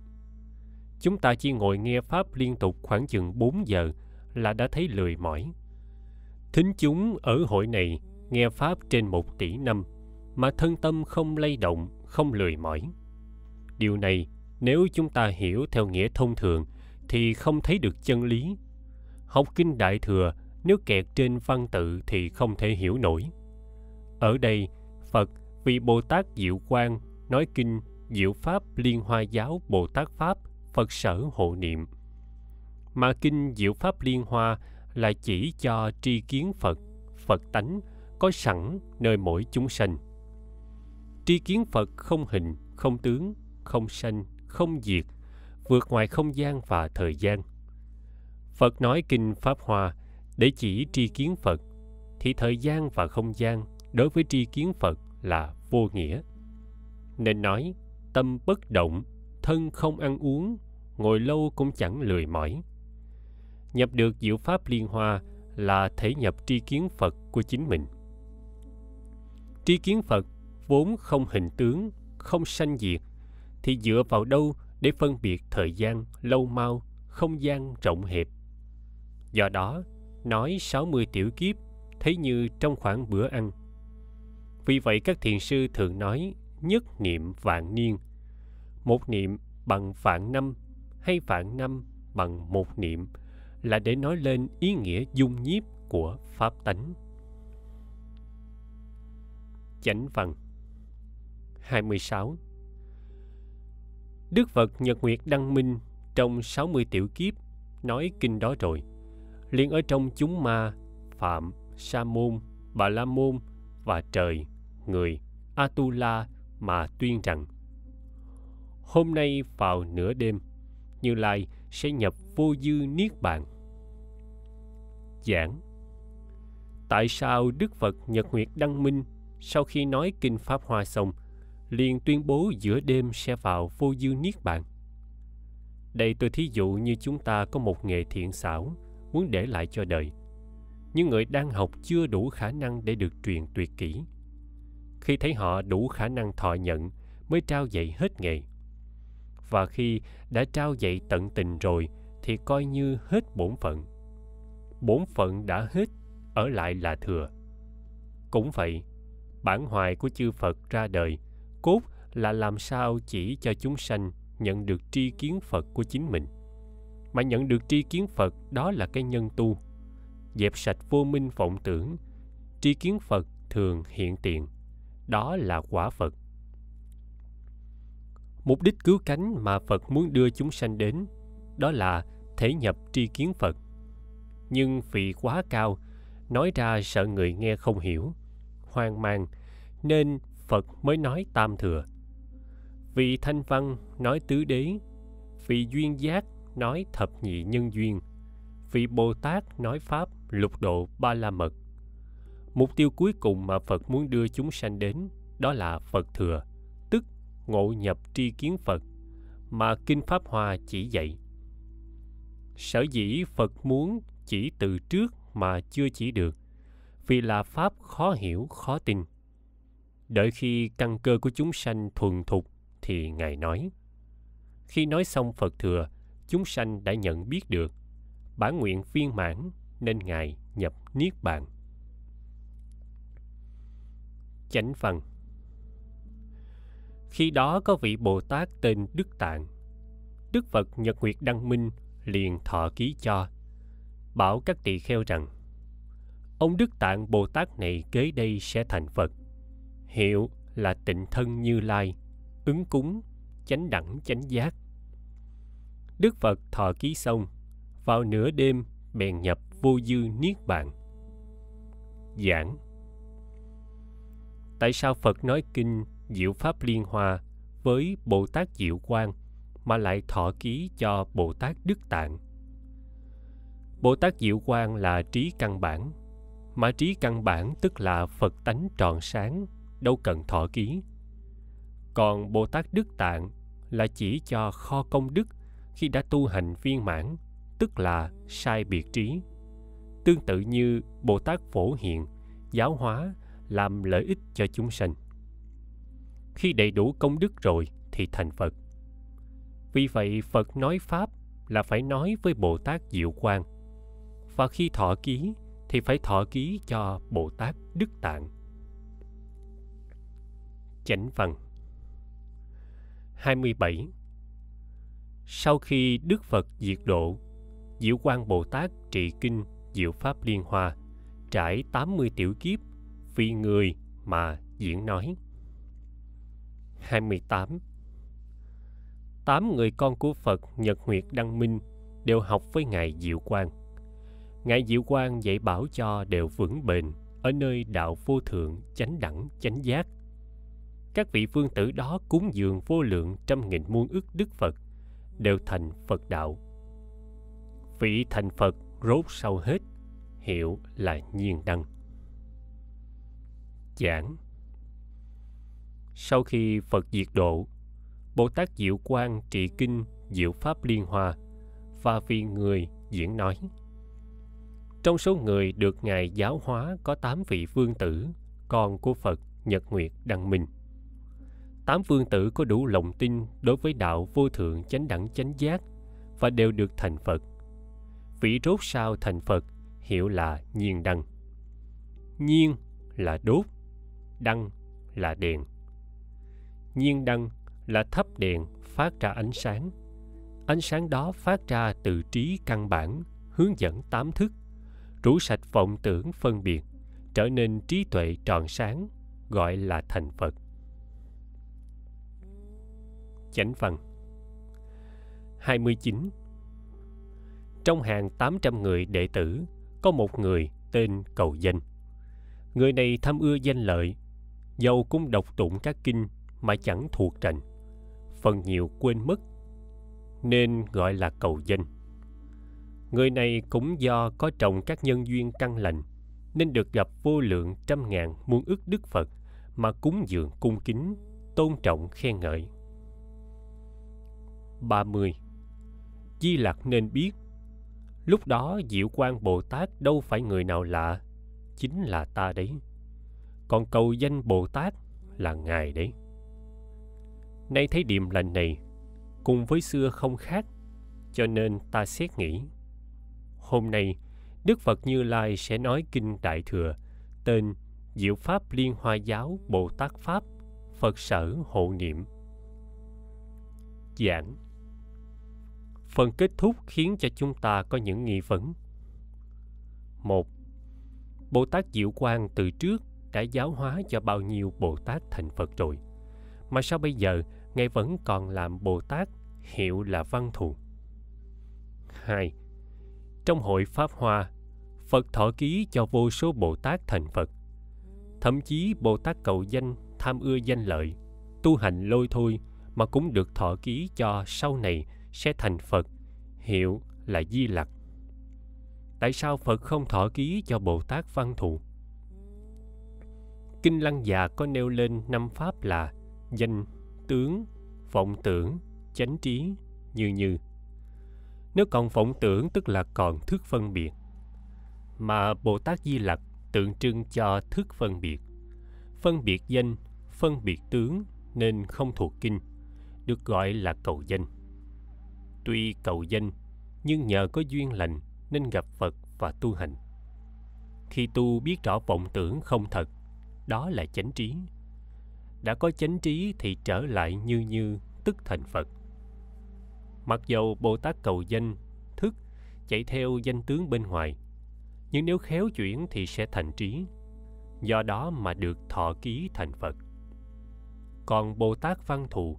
Chúng ta chỉ ngồi nghe Pháp liên tục khoảng chừng 4 giờ là đã thấy lười mỏi. Thính chúng ở hội này nghe Pháp trên một tỷ năm mà thân tâm không lay động, không lười mỏi. Điều này nếu chúng ta hiểu theo nghĩa thông thường thì không thấy được chân lý học kinh đại thừa nếu kẹt trên văn tự thì không thể hiểu nổi ở đây phật vị bồ tát diệu quang nói kinh diệu pháp liên hoa giáo bồ tát pháp phật sở hộ niệm mà kinh diệu pháp liên hoa là chỉ cho tri kiến phật phật tánh có sẵn nơi mỗi chúng sanh tri kiến phật không hình không tướng không sanh không diệt, vượt ngoài không gian và thời gian. Phật nói Kinh Pháp Hoa để chỉ tri kiến Phật, thì thời gian và không gian đối với tri kiến Phật là vô nghĩa. Nên nói, tâm bất động, thân không ăn uống, ngồi lâu cũng chẳng lười mỏi. Nhập được diệu pháp liên hoa là thể nhập tri kiến Phật của chính mình. Tri kiến Phật vốn không hình tướng, không sanh diệt, thì dựa vào đâu để phân biệt thời gian lâu mau, không gian rộng hẹp. Do đó, nói 60 tiểu kiếp thấy như trong khoảng bữa ăn. Vì vậy các thiền sư thường nói nhất niệm vạn niên, một niệm bằng vạn năm hay vạn năm bằng một niệm là để nói lên ý nghĩa dung nhiếp của pháp tánh. Chánh văn 26 Đức Phật Nhật Nguyệt Đăng Minh trong 60 tiểu kiếp nói kinh đó rồi. liền ở trong chúng ma, Phạm, Sa Môn, Bà La Môn và trời, người, Atula mà tuyên rằng Hôm nay vào nửa đêm, Như Lai sẽ nhập vô dư Niết Bàn. Giảng Tại sao Đức Phật Nhật Nguyệt Đăng Minh sau khi nói Kinh Pháp Hoa xong liền tuyên bố giữa đêm sẽ vào vô dư niết bàn. Đây tôi thí dụ như chúng ta có một nghề thiện xảo muốn để lại cho đời. Nhưng người đang học chưa đủ khả năng để được truyền tuyệt kỹ. Khi thấy họ đủ khả năng thọ nhận mới trao dạy hết nghề. Và khi đã trao dạy tận tình rồi thì coi như hết bổn phận. Bổn phận đã hết, ở lại là thừa. Cũng vậy, bản hoài của chư Phật ra đời cốt là làm sao chỉ cho chúng sanh nhận được tri kiến Phật của chính mình. Mà nhận được tri kiến Phật đó là cái nhân tu, dẹp sạch vô minh vọng tưởng, tri kiến Phật thường hiện tiền, đó là quả Phật. Mục đích cứu cánh mà Phật muốn đưa chúng sanh đến đó là thể nhập tri kiến Phật. Nhưng vì quá cao, nói ra sợ người nghe không hiểu, hoang mang, nên Phật mới nói tam thừa. Vị thanh văn nói tứ đế, vị duyên giác nói thập nhị nhân duyên, vị Bồ Tát nói pháp lục độ ba la mật. Mục tiêu cuối cùng mà Phật muốn đưa chúng sanh đến đó là Phật thừa, tức ngộ nhập tri kiến Phật mà kinh Pháp Hoa chỉ dạy. Sở dĩ Phật muốn chỉ từ trước mà chưa chỉ được, vì là pháp khó hiểu, khó tin đợi khi căn cơ của chúng sanh thuần thục thì ngài nói khi nói xong phật thừa chúng sanh đã nhận biết được bản nguyện viên mãn nên ngài nhập niết bàn chánh phần khi đó có vị bồ tát tên đức tạng đức phật nhật nguyệt đăng minh liền thọ ký cho bảo các tỳ kheo rằng ông đức tạng bồ tát này kế đây sẽ thành phật hiệu là tịnh thân như lai ứng cúng chánh đẳng chánh giác đức phật thọ ký xong vào nửa đêm bèn nhập vô dư niết bàn giảng tại sao phật nói kinh diệu pháp liên hoa với bồ tát diệu quang mà lại thọ ký cho bồ tát đức tạng bồ tát diệu quang là trí căn bản mà trí căn bản tức là phật tánh tròn sáng đâu cần thọ ký. Còn Bồ Tát Đức Tạng là chỉ cho kho công đức khi đã tu hành viên mãn, tức là sai biệt trí. Tương tự như Bồ Tát Phổ Hiện, giáo hóa làm lợi ích cho chúng sanh. Khi đầy đủ công đức rồi thì thành Phật. Vì vậy Phật nói Pháp là phải nói với Bồ Tát Diệu Quang. Và khi thọ ký thì phải thọ ký cho Bồ Tát Đức Tạng chánh văn 27 Sau khi Đức Phật diệt độ, Diệu Quang Bồ Tát trị kinh Diệu Pháp Liên Hoa trải 80 tiểu kiếp vì người mà diễn nói. 28 Tám người con của Phật Nhật Nguyệt Đăng Minh đều học với Ngài Diệu Quang. Ngài Diệu Quang dạy bảo cho đều vững bền ở nơi đạo vô thượng chánh đẳng chánh giác – các vị vương tử đó cúng dường vô lượng trăm nghìn muôn ức Đức Phật, đều thành Phật đạo. Vị thành Phật rốt sau hết, hiệu là nhiên đăng. Giảng Sau khi Phật diệt độ, Bồ Tát Diệu Quang trị kinh Diệu Pháp Liên Hoa và vì người diễn nói. Trong số người được Ngài giáo hóa có tám vị vương tử, con của Phật Nhật Nguyệt Đăng Minh tám vương tử có đủ lòng tin đối với đạo vô thượng chánh đẳng chánh giác và đều được thành Phật. Vị rốt sao thành Phật hiệu là nhiên đăng. Nhiên là đốt, đăng là đèn. Nhiên đăng là thắp đèn phát ra ánh sáng. Ánh sáng đó phát ra từ trí căn bản, hướng dẫn tám thức, rũ sạch vọng tưởng phân biệt, trở nên trí tuệ tròn sáng, gọi là thành Phật chánh văn. 29. Trong hàng 800 người đệ tử, có một người tên Cầu Danh. Người này tham ưa danh lợi, dầu cũng đọc tụng các kinh mà chẳng thuộc trành, phần nhiều quên mất, nên gọi là Cầu Danh. Người này cũng do có trọng các nhân duyên căng lành, nên được gặp vô lượng trăm ngàn muôn ức Đức Phật mà cúng dường cung kính, tôn trọng khen ngợi. 30 Di Lặc nên biết Lúc đó Diệu Quang Bồ Tát đâu phải người nào lạ Chính là ta đấy Còn cầu danh Bồ Tát là Ngài đấy Nay thấy điềm lành này Cùng với xưa không khác Cho nên ta xét nghĩ Hôm nay Đức Phật Như Lai sẽ nói Kinh Đại Thừa Tên Diệu Pháp Liên Hoa Giáo Bồ Tát Pháp Phật Sở Hộ Niệm Giảng phần kết thúc khiến cho chúng ta có những nghi vấn. Một, Bồ Tát Diệu Quang từ trước đã giáo hóa cho bao nhiêu Bồ Tát thành Phật rồi. Mà sao bây giờ Ngài vẫn còn làm Bồ Tát hiệu là văn thù? hai Trong hội Pháp Hoa, Phật thọ ký cho vô số Bồ Tát thành Phật. Thậm chí Bồ Tát cầu danh, tham ưa danh lợi, tu hành lôi thôi mà cũng được thọ ký cho sau này sẽ thành Phật, hiệu là Di Lặc. Tại sao Phật không thọ ký cho Bồ Tát Văn Thù? Kinh Lăng Già có nêu lên năm pháp là danh, tướng, vọng tưởng, chánh trí, như như. Nếu còn vọng tưởng tức là còn thức phân biệt, mà Bồ Tát Di Lặc tượng trưng cho thức phân biệt. Phân biệt danh, phân biệt tướng nên không thuộc kinh, được gọi là cầu danh. Tuy cầu danh, nhưng nhờ có duyên lành nên gặp Phật và tu hành. Khi tu biết rõ vọng tưởng không thật, đó là chánh trí. Đã có chánh trí thì trở lại như như tức thành Phật. Mặc dầu Bồ Tát cầu danh, thức, chạy theo danh tướng bên ngoài, nhưng nếu khéo chuyển thì sẽ thành trí, do đó mà được thọ ký thành Phật. Còn Bồ Tát Văn Thù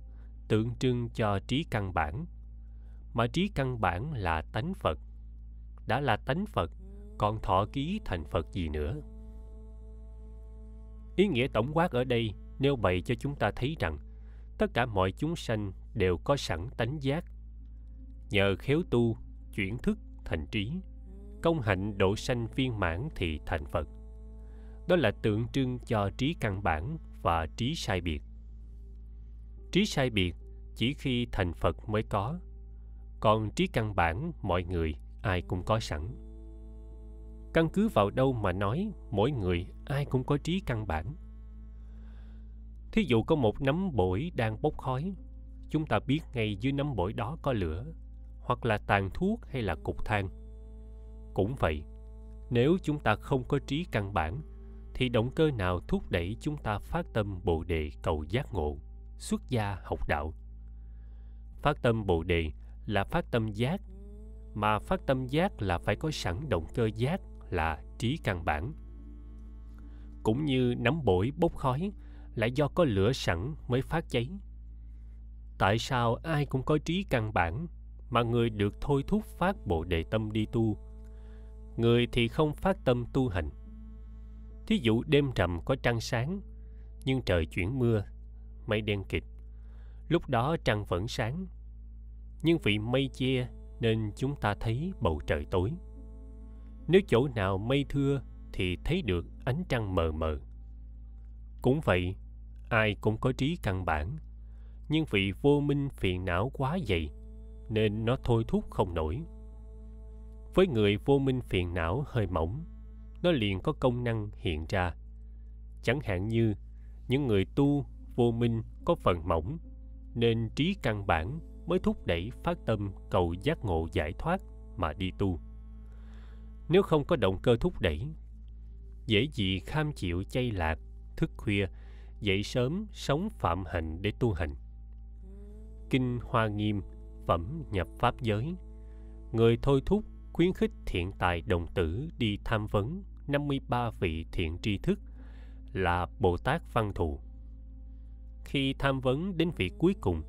tượng trưng cho trí căn bản – mà trí căn bản là tánh phật đã là tánh phật còn thọ ký thành phật gì nữa ý nghĩa tổng quát ở đây nêu bày cho chúng ta thấy rằng tất cả mọi chúng sanh đều có sẵn tánh giác nhờ khéo tu chuyển thức thành trí công hạnh độ sanh viên mãn thì thành phật đó là tượng trưng cho trí căn bản và trí sai biệt trí sai biệt chỉ khi thành phật mới có còn trí căn bản mọi người ai cũng có sẵn căn cứ vào đâu mà nói mỗi người ai cũng có trí căn bản thí dụ có một nấm bổi đang bốc khói chúng ta biết ngay dưới nấm bổi đó có lửa hoặc là tàn thuốc hay là cục than cũng vậy nếu chúng ta không có trí căn bản thì động cơ nào thúc đẩy chúng ta phát tâm bồ đề cầu giác ngộ xuất gia học đạo phát tâm bồ đề là phát tâm giác mà phát tâm giác là phải có sẵn động cơ giác là trí căn bản cũng như nắm bổi bốc khói là do có lửa sẵn mới phát cháy tại sao ai cũng có trí căn bản mà người được thôi thúc phát bộ đề tâm đi tu người thì không phát tâm tu hành thí dụ đêm rằm có trăng sáng nhưng trời chuyển mưa mây đen kịt lúc đó trăng vẫn sáng nhưng vì mây che nên chúng ta thấy bầu trời tối. Nếu chỗ nào mây thưa thì thấy được ánh trăng mờ mờ. Cũng vậy, ai cũng có trí căn bản, nhưng vì vô minh phiền não quá dày nên nó thôi thúc không nổi. Với người vô minh phiền não hơi mỏng, nó liền có công năng hiện ra. Chẳng hạn như những người tu vô minh có phần mỏng nên trí căn bản mới thúc đẩy phát tâm cầu giác ngộ giải thoát mà đi tu. Nếu không có động cơ thúc đẩy, dễ gì kham chịu chay lạc, thức khuya, dậy sớm sống phạm hạnh để tu hành. Kinh Hoa Nghiêm phẩm nhập pháp giới, người thôi thúc khuyến khích thiện tài đồng tử đi tham vấn 53 vị thiện tri thức là Bồ Tát Văn Thù. Khi tham vấn đến vị cuối cùng,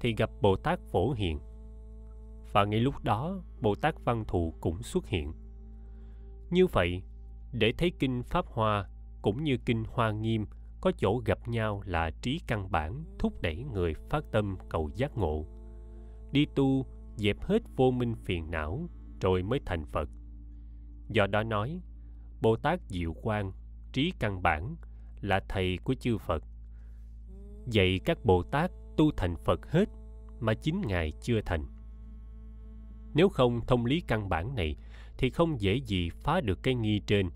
thì gặp Bồ Tát Phổ Hiện. Và ngay lúc đó, Bồ Tát Văn Thù cũng xuất hiện. Như vậy, để thấy kinh Pháp Hoa cũng như kinh Hoa Nghiêm có chỗ gặp nhau là trí căn bản thúc đẩy người phát tâm cầu giác ngộ. Đi tu, dẹp hết vô minh phiền não rồi mới thành Phật. Do đó nói, Bồ Tát Diệu Quang, trí căn bản là thầy của chư Phật. Dạy các Bồ Tát tu thành Phật hết mà chính Ngài chưa thành. Nếu không thông lý căn bản này thì không dễ gì phá được cái nghi trên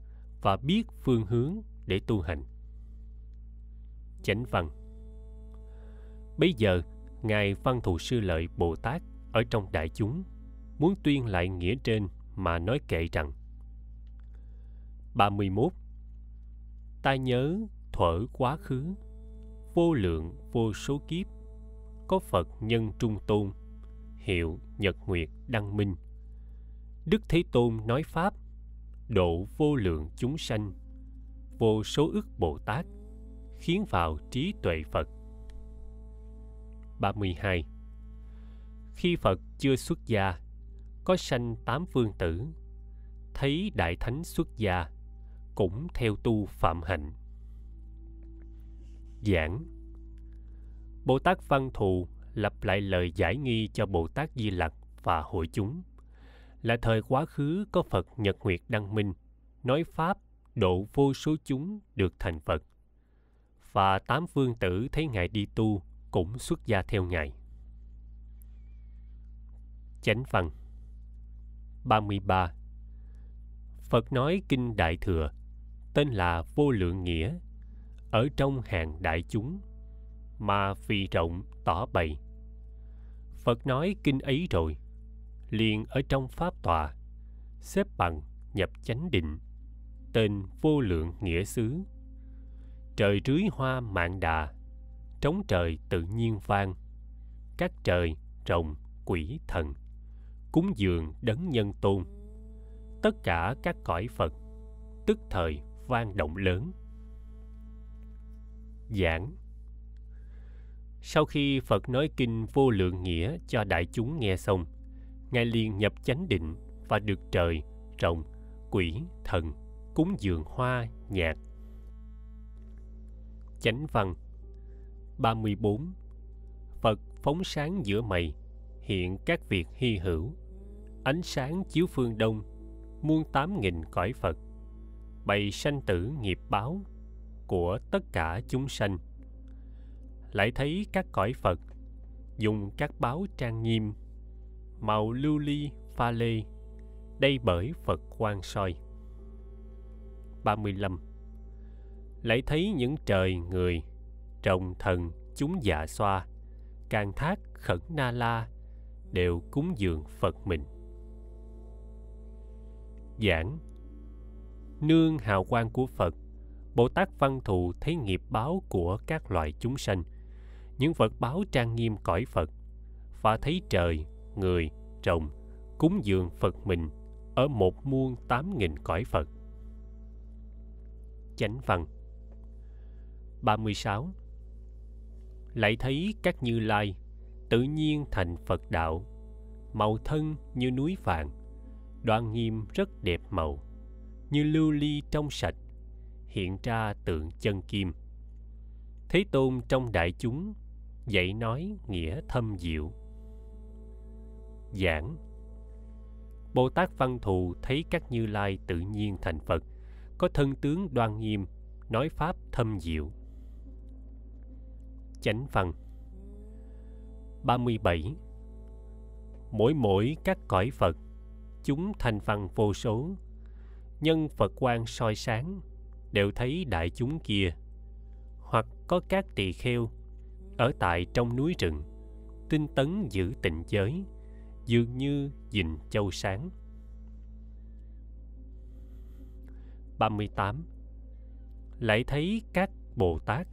và biết phương hướng để tu hành. Chánh văn Bây giờ, Ngài Văn Thù Sư Lợi Bồ Tát ở trong đại chúng muốn tuyên lại nghĩa trên mà nói kệ rằng 31. Ta nhớ thuở quá khứ, vô lượng vô số kiếp, có Phật nhân trung tôn, hiệu Nhật Nguyệt Đăng Minh. Đức Thế Tôn nói Pháp, độ vô lượng chúng sanh, vô số ức Bồ Tát, khiến vào trí tuệ Phật. 32. Khi Phật chưa xuất gia, có sanh tám phương tử, thấy Đại Thánh xuất gia, cũng theo tu phạm hạnh. Giảng Bồ Tát Văn Thù lặp lại lời giải nghi cho Bồ Tát Di Lặc và hội chúng. Là thời quá khứ có Phật Nhật Nguyệt Đăng Minh, nói Pháp, độ vô số chúng được thành Phật. Và tám phương tử thấy Ngài đi tu cũng xuất gia theo Ngài. Chánh văn 33 Phật nói Kinh Đại Thừa, tên là Vô Lượng Nghĩa, ở trong hàng đại chúng – mà vì rộng tỏ bày. Phật nói kinh ấy rồi, liền ở trong pháp tòa, xếp bằng nhập chánh định, tên vô lượng nghĩa xứ. Trời rưới hoa mạng đà, trống trời tự nhiên vang, các trời, rồng, quỷ, thần, cúng dường đấng nhân tôn. Tất cả các cõi Phật, tức thời vang động lớn. Giảng sau khi Phật nói kinh vô lượng nghĩa cho đại chúng nghe xong, Ngài liền nhập chánh định và được trời, rồng, quỷ, thần, cúng dường hoa, nhạc. Chánh văn 34 Phật phóng sáng giữa mày, hiện các việc hy hữu. Ánh sáng chiếu phương đông, muôn tám nghìn cõi Phật. Bày sanh tử nghiệp báo của tất cả chúng sanh – lại thấy các cõi Phật dùng các báo trang nghiêm màu lưu ly pha lê đây bởi Phật quan soi. 35. Lại thấy những trời người, trồng thần chúng dạ xoa, càng thác khẩn na la, đều cúng dường Phật mình. Giảng Nương hào quang của Phật, Bồ Tát Văn Thù thấy nghiệp báo của các loại chúng sanh, những vật báo trang nghiêm cõi phật và thấy trời người trồng cúng dường phật mình ở một muôn tám nghìn cõi phật chánh văn 36 Lại thấy các như lai tự nhiên thành Phật đạo màu thân như núi vàng đoan nghiêm rất đẹp màu như lưu ly trong sạch hiện ra tượng chân kim thế tôn trong đại chúng dạy nói nghĩa thâm diệu giảng bồ tát văn thù thấy các như lai tự nhiên thành phật có thân tướng đoan nghiêm nói pháp thâm diệu chánh văn 37 Mỗi mỗi các cõi Phật Chúng thành văn vô số Nhân Phật quan soi sáng Đều thấy đại chúng kia Hoặc có các tỳ kheo ở tại trong núi rừng tinh tấn giữ tịnh giới dường như dình châu sáng 38 Lại thấy các Bồ Tát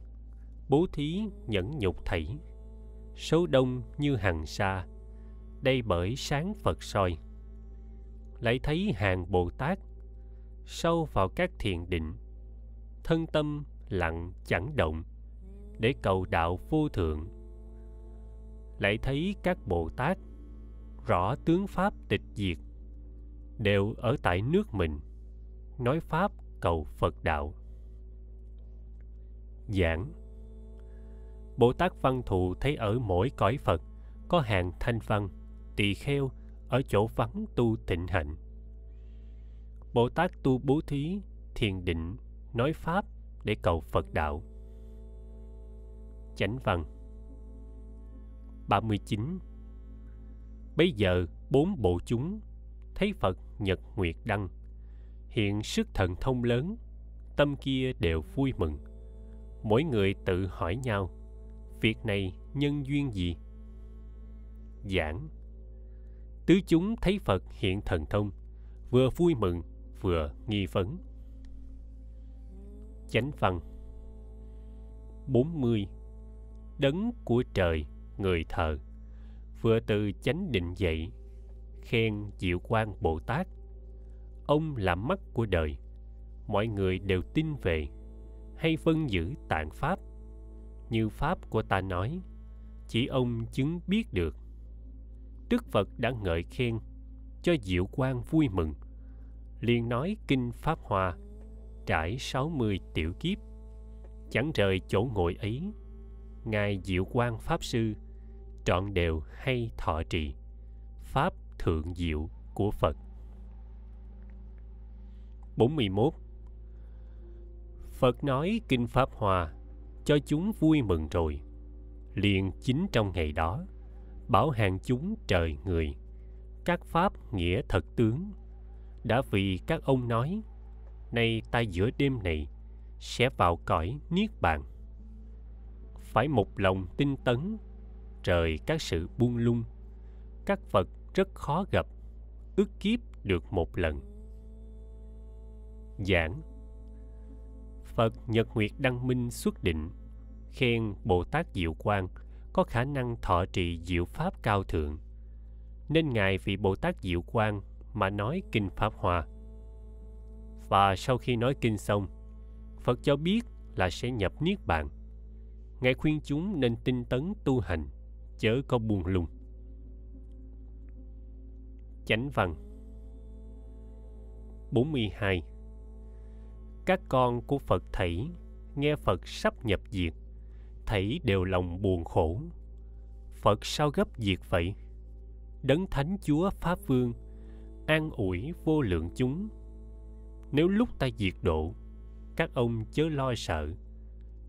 Bố thí nhẫn nhục thảy Số đông như hàng xa Đây bởi sáng Phật soi Lại thấy hàng Bồ Tát Sâu vào các thiền định Thân tâm lặng chẳng động để cầu đạo vô thượng lại thấy các bồ tát rõ tướng pháp tịch diệt đều ở tại nước mình nói pháp cầu phật đạo giảng bồ tát văn thù thấy ở mỗi cõi phật có hàng thanh văn tỳ kheo ở chỗ vắng tu tịnh hạnh bồ tát tu bố thí thiền định nói pháp để cầu phật đạo chánh văn 39 Bây giờ bốn bộ chúng thấy Phật nhật nguyệt đăng hiện sức thần thông lớn tâm kia đều vui mừng mỗi người tự hỏi nhau việc này nhân duyên gì giảng tứ chúng thấy phật hiện thần thông vừa vui mừng vừa nghi vấn chánh văn 40 đấng của trời người thờ vừa từ chánh định dậy khen diệu quan bồ tát ông là mắt của đời mọi người đều tin về hay phân vâng giữ tạng pháp như pháp của ta nói chỉ ông chứng biết được đức phật đã ngợi khen cho diệu quan vui mừng liền nói kinh pháp hoa trải sáu mươi tiểu kiếp chẳng rời chỗ ngồi ấy ngài diệu quang pháp sư trọn đều hay thọ trì pháp thượng diệu của Phật. 41. Phật nói kinh Pháp Hòa cho chúng vui mừng rồi. Liền chính trong ngày đó, bảo hàng chúng trời người, các pháp nghĩa thật tướng. Đã vì các ông nói, nay ta giữa đêm này sẽ vào cõi Niết Bàn phải một lòng tinh tấn trời các sự buông lung các phật rất khó gặp ức kiếp được một lần giảng phật nhật nguyệt đăng minh xuất định khen bồ tát diệu quang có khả năng thọ trì diệu pháp cao thượng nên ngài vì bồ tát diệu quang mà nói kinh pháp hòa và sau khi nói kinh xong phật cho biết là sẽ nhập niết bàn ngài khuyên chúng nên tinh tấn tu hành chớ có buồn lùng. chánh văn 42 các con của phật thảy nghe phật sắp nhập diệt thảy đều lòng buồn khổ phật sao gấp diệt vậy đấng thánh chúa pháp vương an ủi vô lượng chúng nếu lúc ta diệt độ các ông chớ lo sợ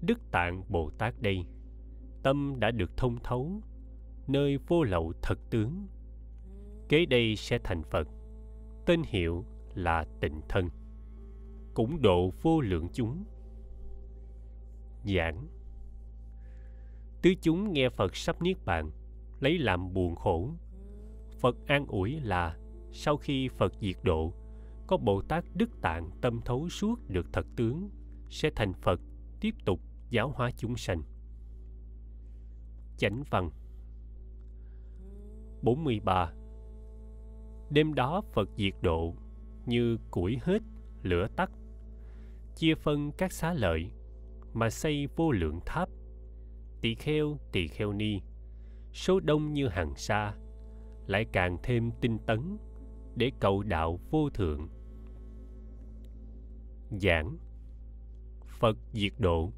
Đức Tạng Bồ Tát đây, tâm đã được thông thấu, nơi vô lậu thật tướng. Kế đây sẽ thành Phật, tên hiệu là Tịnh Thân, cũng độ vô lượng chúng. Giảng Tứ chúng nghe Phật sắp niết bàn, lấy làm buồn khổ. Phật an ủi là sau khi Phật diệt độ, có Bồ Tát Đức Tạng tâm thấu suốt được thật tướng, sẽ thành Phật tiếp tục giáo hóa chúng sanh. Chánh văn 43 Đêm đó Phật diệt độ như củi hết, lửa tắt, chia phân các xá lợi mà xây vô lượng tháp, tỳ kheo tỳ kheo ni, số đông như hàng sa, lại càng thêm tinh tấn để cầu đạo vô thượng. Giảng Phật diệt độ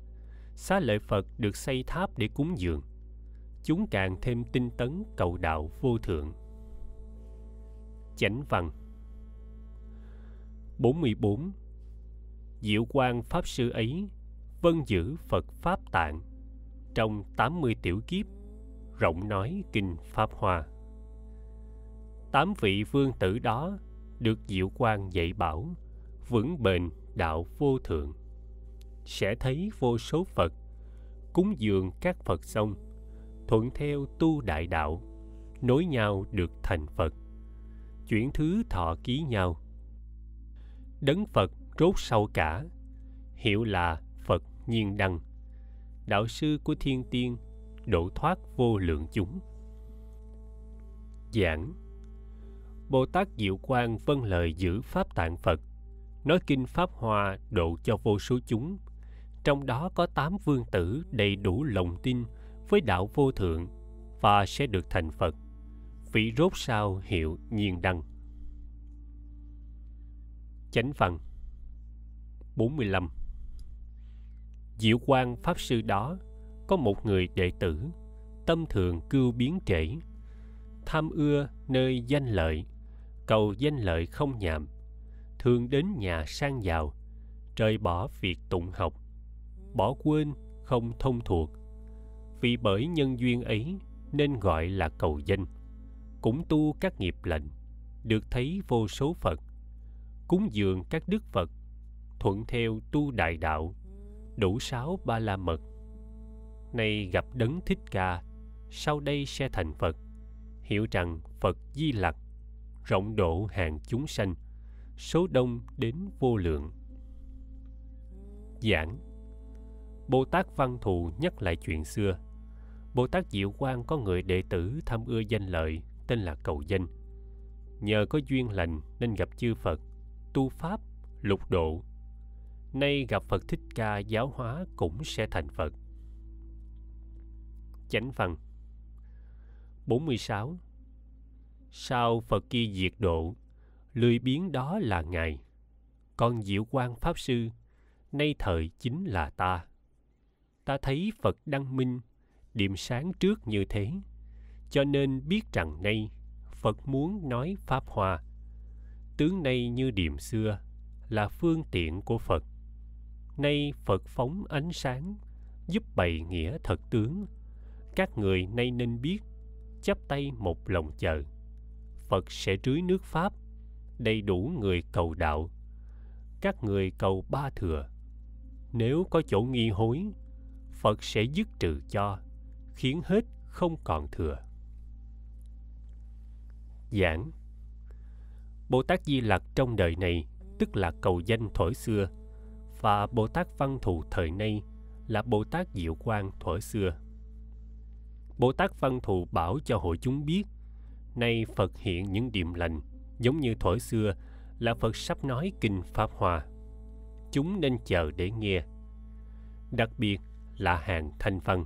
xá lợi Phật được xây tháp để cúng dường. Chúng càng thêm tinh tấn cầu đạo vô thượng. Chánh văn 44 Diệu quang Pháp Sư ấy vân giữ Phật Pháp Tạng trong 80 tiểu kiếp rộng nói kinh Pháp Hoa. Tám vị vương tử đó được diệu quang dạy bảo vững bền đạo vô thượng sẽ thấy vô số Phật, cúng dường các Phật xong, thuận theo tu đại đạo, nối nhau được thành Phật, chuyển thứ thọ ký nhau. Đấng Phật rốt sau cả, hiệu là Phật Nhiên Đăng, đạo sư của thiên tiên, độ thoát vô lượng chúng. Giảng Bồ Tát Diệu Quang vâng lời giữ Pháp Tạng Phật, nói kinh Pháp Hoa độ cho vô số chúng trong đó có tám vương tử đầy đủ lòng tin với đạo vô thượng và sẽ được thành Phật. Vị rốt sao hiệu nhiên đăng. Chánh văn 45 Diệu quan Pháp Sư đó có một người đệ tử, tâm thường cưu biến trễ, tham ưa nơi danh lợi, cầu danh lợi không nhạm, thường đến nhà sang giàu, rời bỏ việc tụng học, bỏ quên không thông thuộc vì bởi nhân duyên ấy nên gọi là cầu danh cũng tu các nghiệp lệnh được thấy vô số phật cúng dường các đức phật thuận theo tu đại đạo đủ sáu ba la mật nay gặp đấng thích ca sau đây sẽ thành phật hiểu rằng phật di lặc rộng độ hàng chúng sanh số đông đến vô lượng giảng Bồ Tát Văn Thù nhắc lại chuyện xưa. Bồ Tát Diệu Quang có người đệ tử tham ưa danh lợi, tên là Cầu Danh. Nhờ có duyên lành nên gặp chư Phật, tu Pháp, lục độ. Nay gặp Phật Thích Ca giáo hóa cũng sẽ thành Phật. Chánh Văn 46 Sao Phật kia diệt độ, lười biến đó là Ngài. Còn Diệu Quang Pháp Sư, nay thời chính là ta ta thấy Phật đăng minh, điểm sáng trước như thế. Cho nên biết rằng nay, Phật muốn nói Pháp Hòa. Tướng nay như điểm xưa, là phương tiện của Phật. Nay Phật phóng ánh sáng, giúp bày nghĩa thật tướng. Các người nay nên biết, chắp tay một lòng chờ. Phật sẽ rưới nước Pháp, đầy đủ người cầu đạo. Các người cầu ba thừa. Nếu có chỗ nghi hối, phật sẽ dứt trừ cho khiến hết không còn thừa giảng bồ tát di lặc trong đời này tức là cầu danh thổi xưa và bồ tát văn thù thời nay là bồ tát diệu quang thổi xưa bồ tát văn thù bảo cho hội chúng biết nay phật hiện những điềm lành giống như thổi xưa là phật sắp nói kinh pháp hòa chúng nên chờ để nghe đặc biệt là hàng thành phần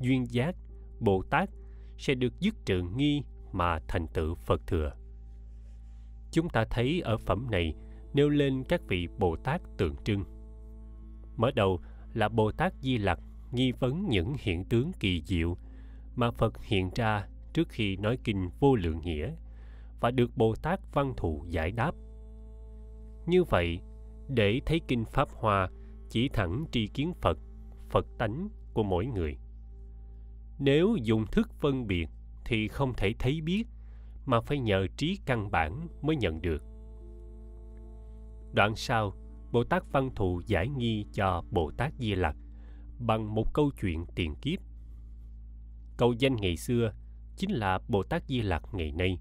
duyên giác bồ tát sẽ được dứt trừ nghi mà thành tựu phật thừa chúng ta thấy ở phẩm này nêu lên các vị bồ tát tượng trưng mở đầu là bồ tát di lặc nghi vấn những hiện tướng kỳ diệu mà phật hiện ra trước khi nói kinh vô lượng nghĩa và được bồ tát văn thù giải đáp như vậy để thấy kinh pháp hoa chỉ thẳng tri kiến phật phật tánh của mỗi người nếu dùng thức phân biệt thì không thể thấy biết mà phải nhờ trí căn bản mới nhận được đoạn sau bồ tát văn thù giải nghi cho bồ tát di lặc bằng một câu chuyện tiền kiếp câu danh ngày xưa chính là bồ tát di lặc ngày nay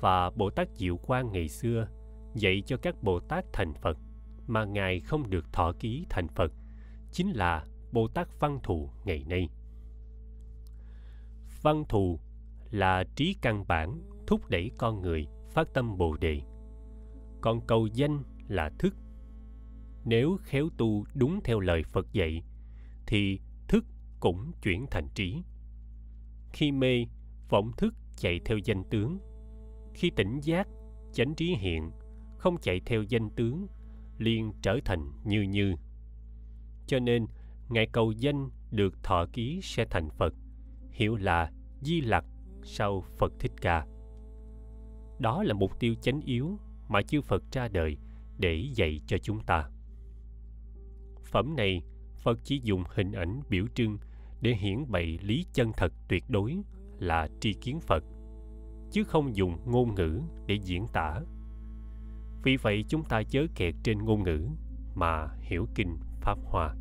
và bồ tát diệu quang ngày xưa dạy cho các bồ tát thành phật mà ngài không được thọ ký thành phật chính là Bồ Tát Văn Thù ngày nay. Văn Thù là trí căn bản thúc đẩy con người phát tâm Bồ đề. Còn cầu danh là thức. Nếu khéo tu đúng theo lời Phật dạy thì thức cũng chuyển thành trí. Khi mê, vọng thức chạy theo danh tướng. Khi tỉnh giác, chánh trí hiện, không chạy theo danh tướng, liền trở thành như như. Cho nên, ngài cầu danh được thọ ký sẽ thành phật hiệu là di lặc sau phật thích ca đó là mục tiêu chánh yếu mà chư phật ra đời để dạy cho chúng ta phẩm này phật chỉ dùng hình ảnh biểu trưng để hiển bày lý chân thật tuyệt đối là tri kiến phật chứ không dùng ngôn ngữ để diễn tả vì vậy chúng ta chớ kẹt trên ngôn ngữ mà hiểu kinh pháp hòa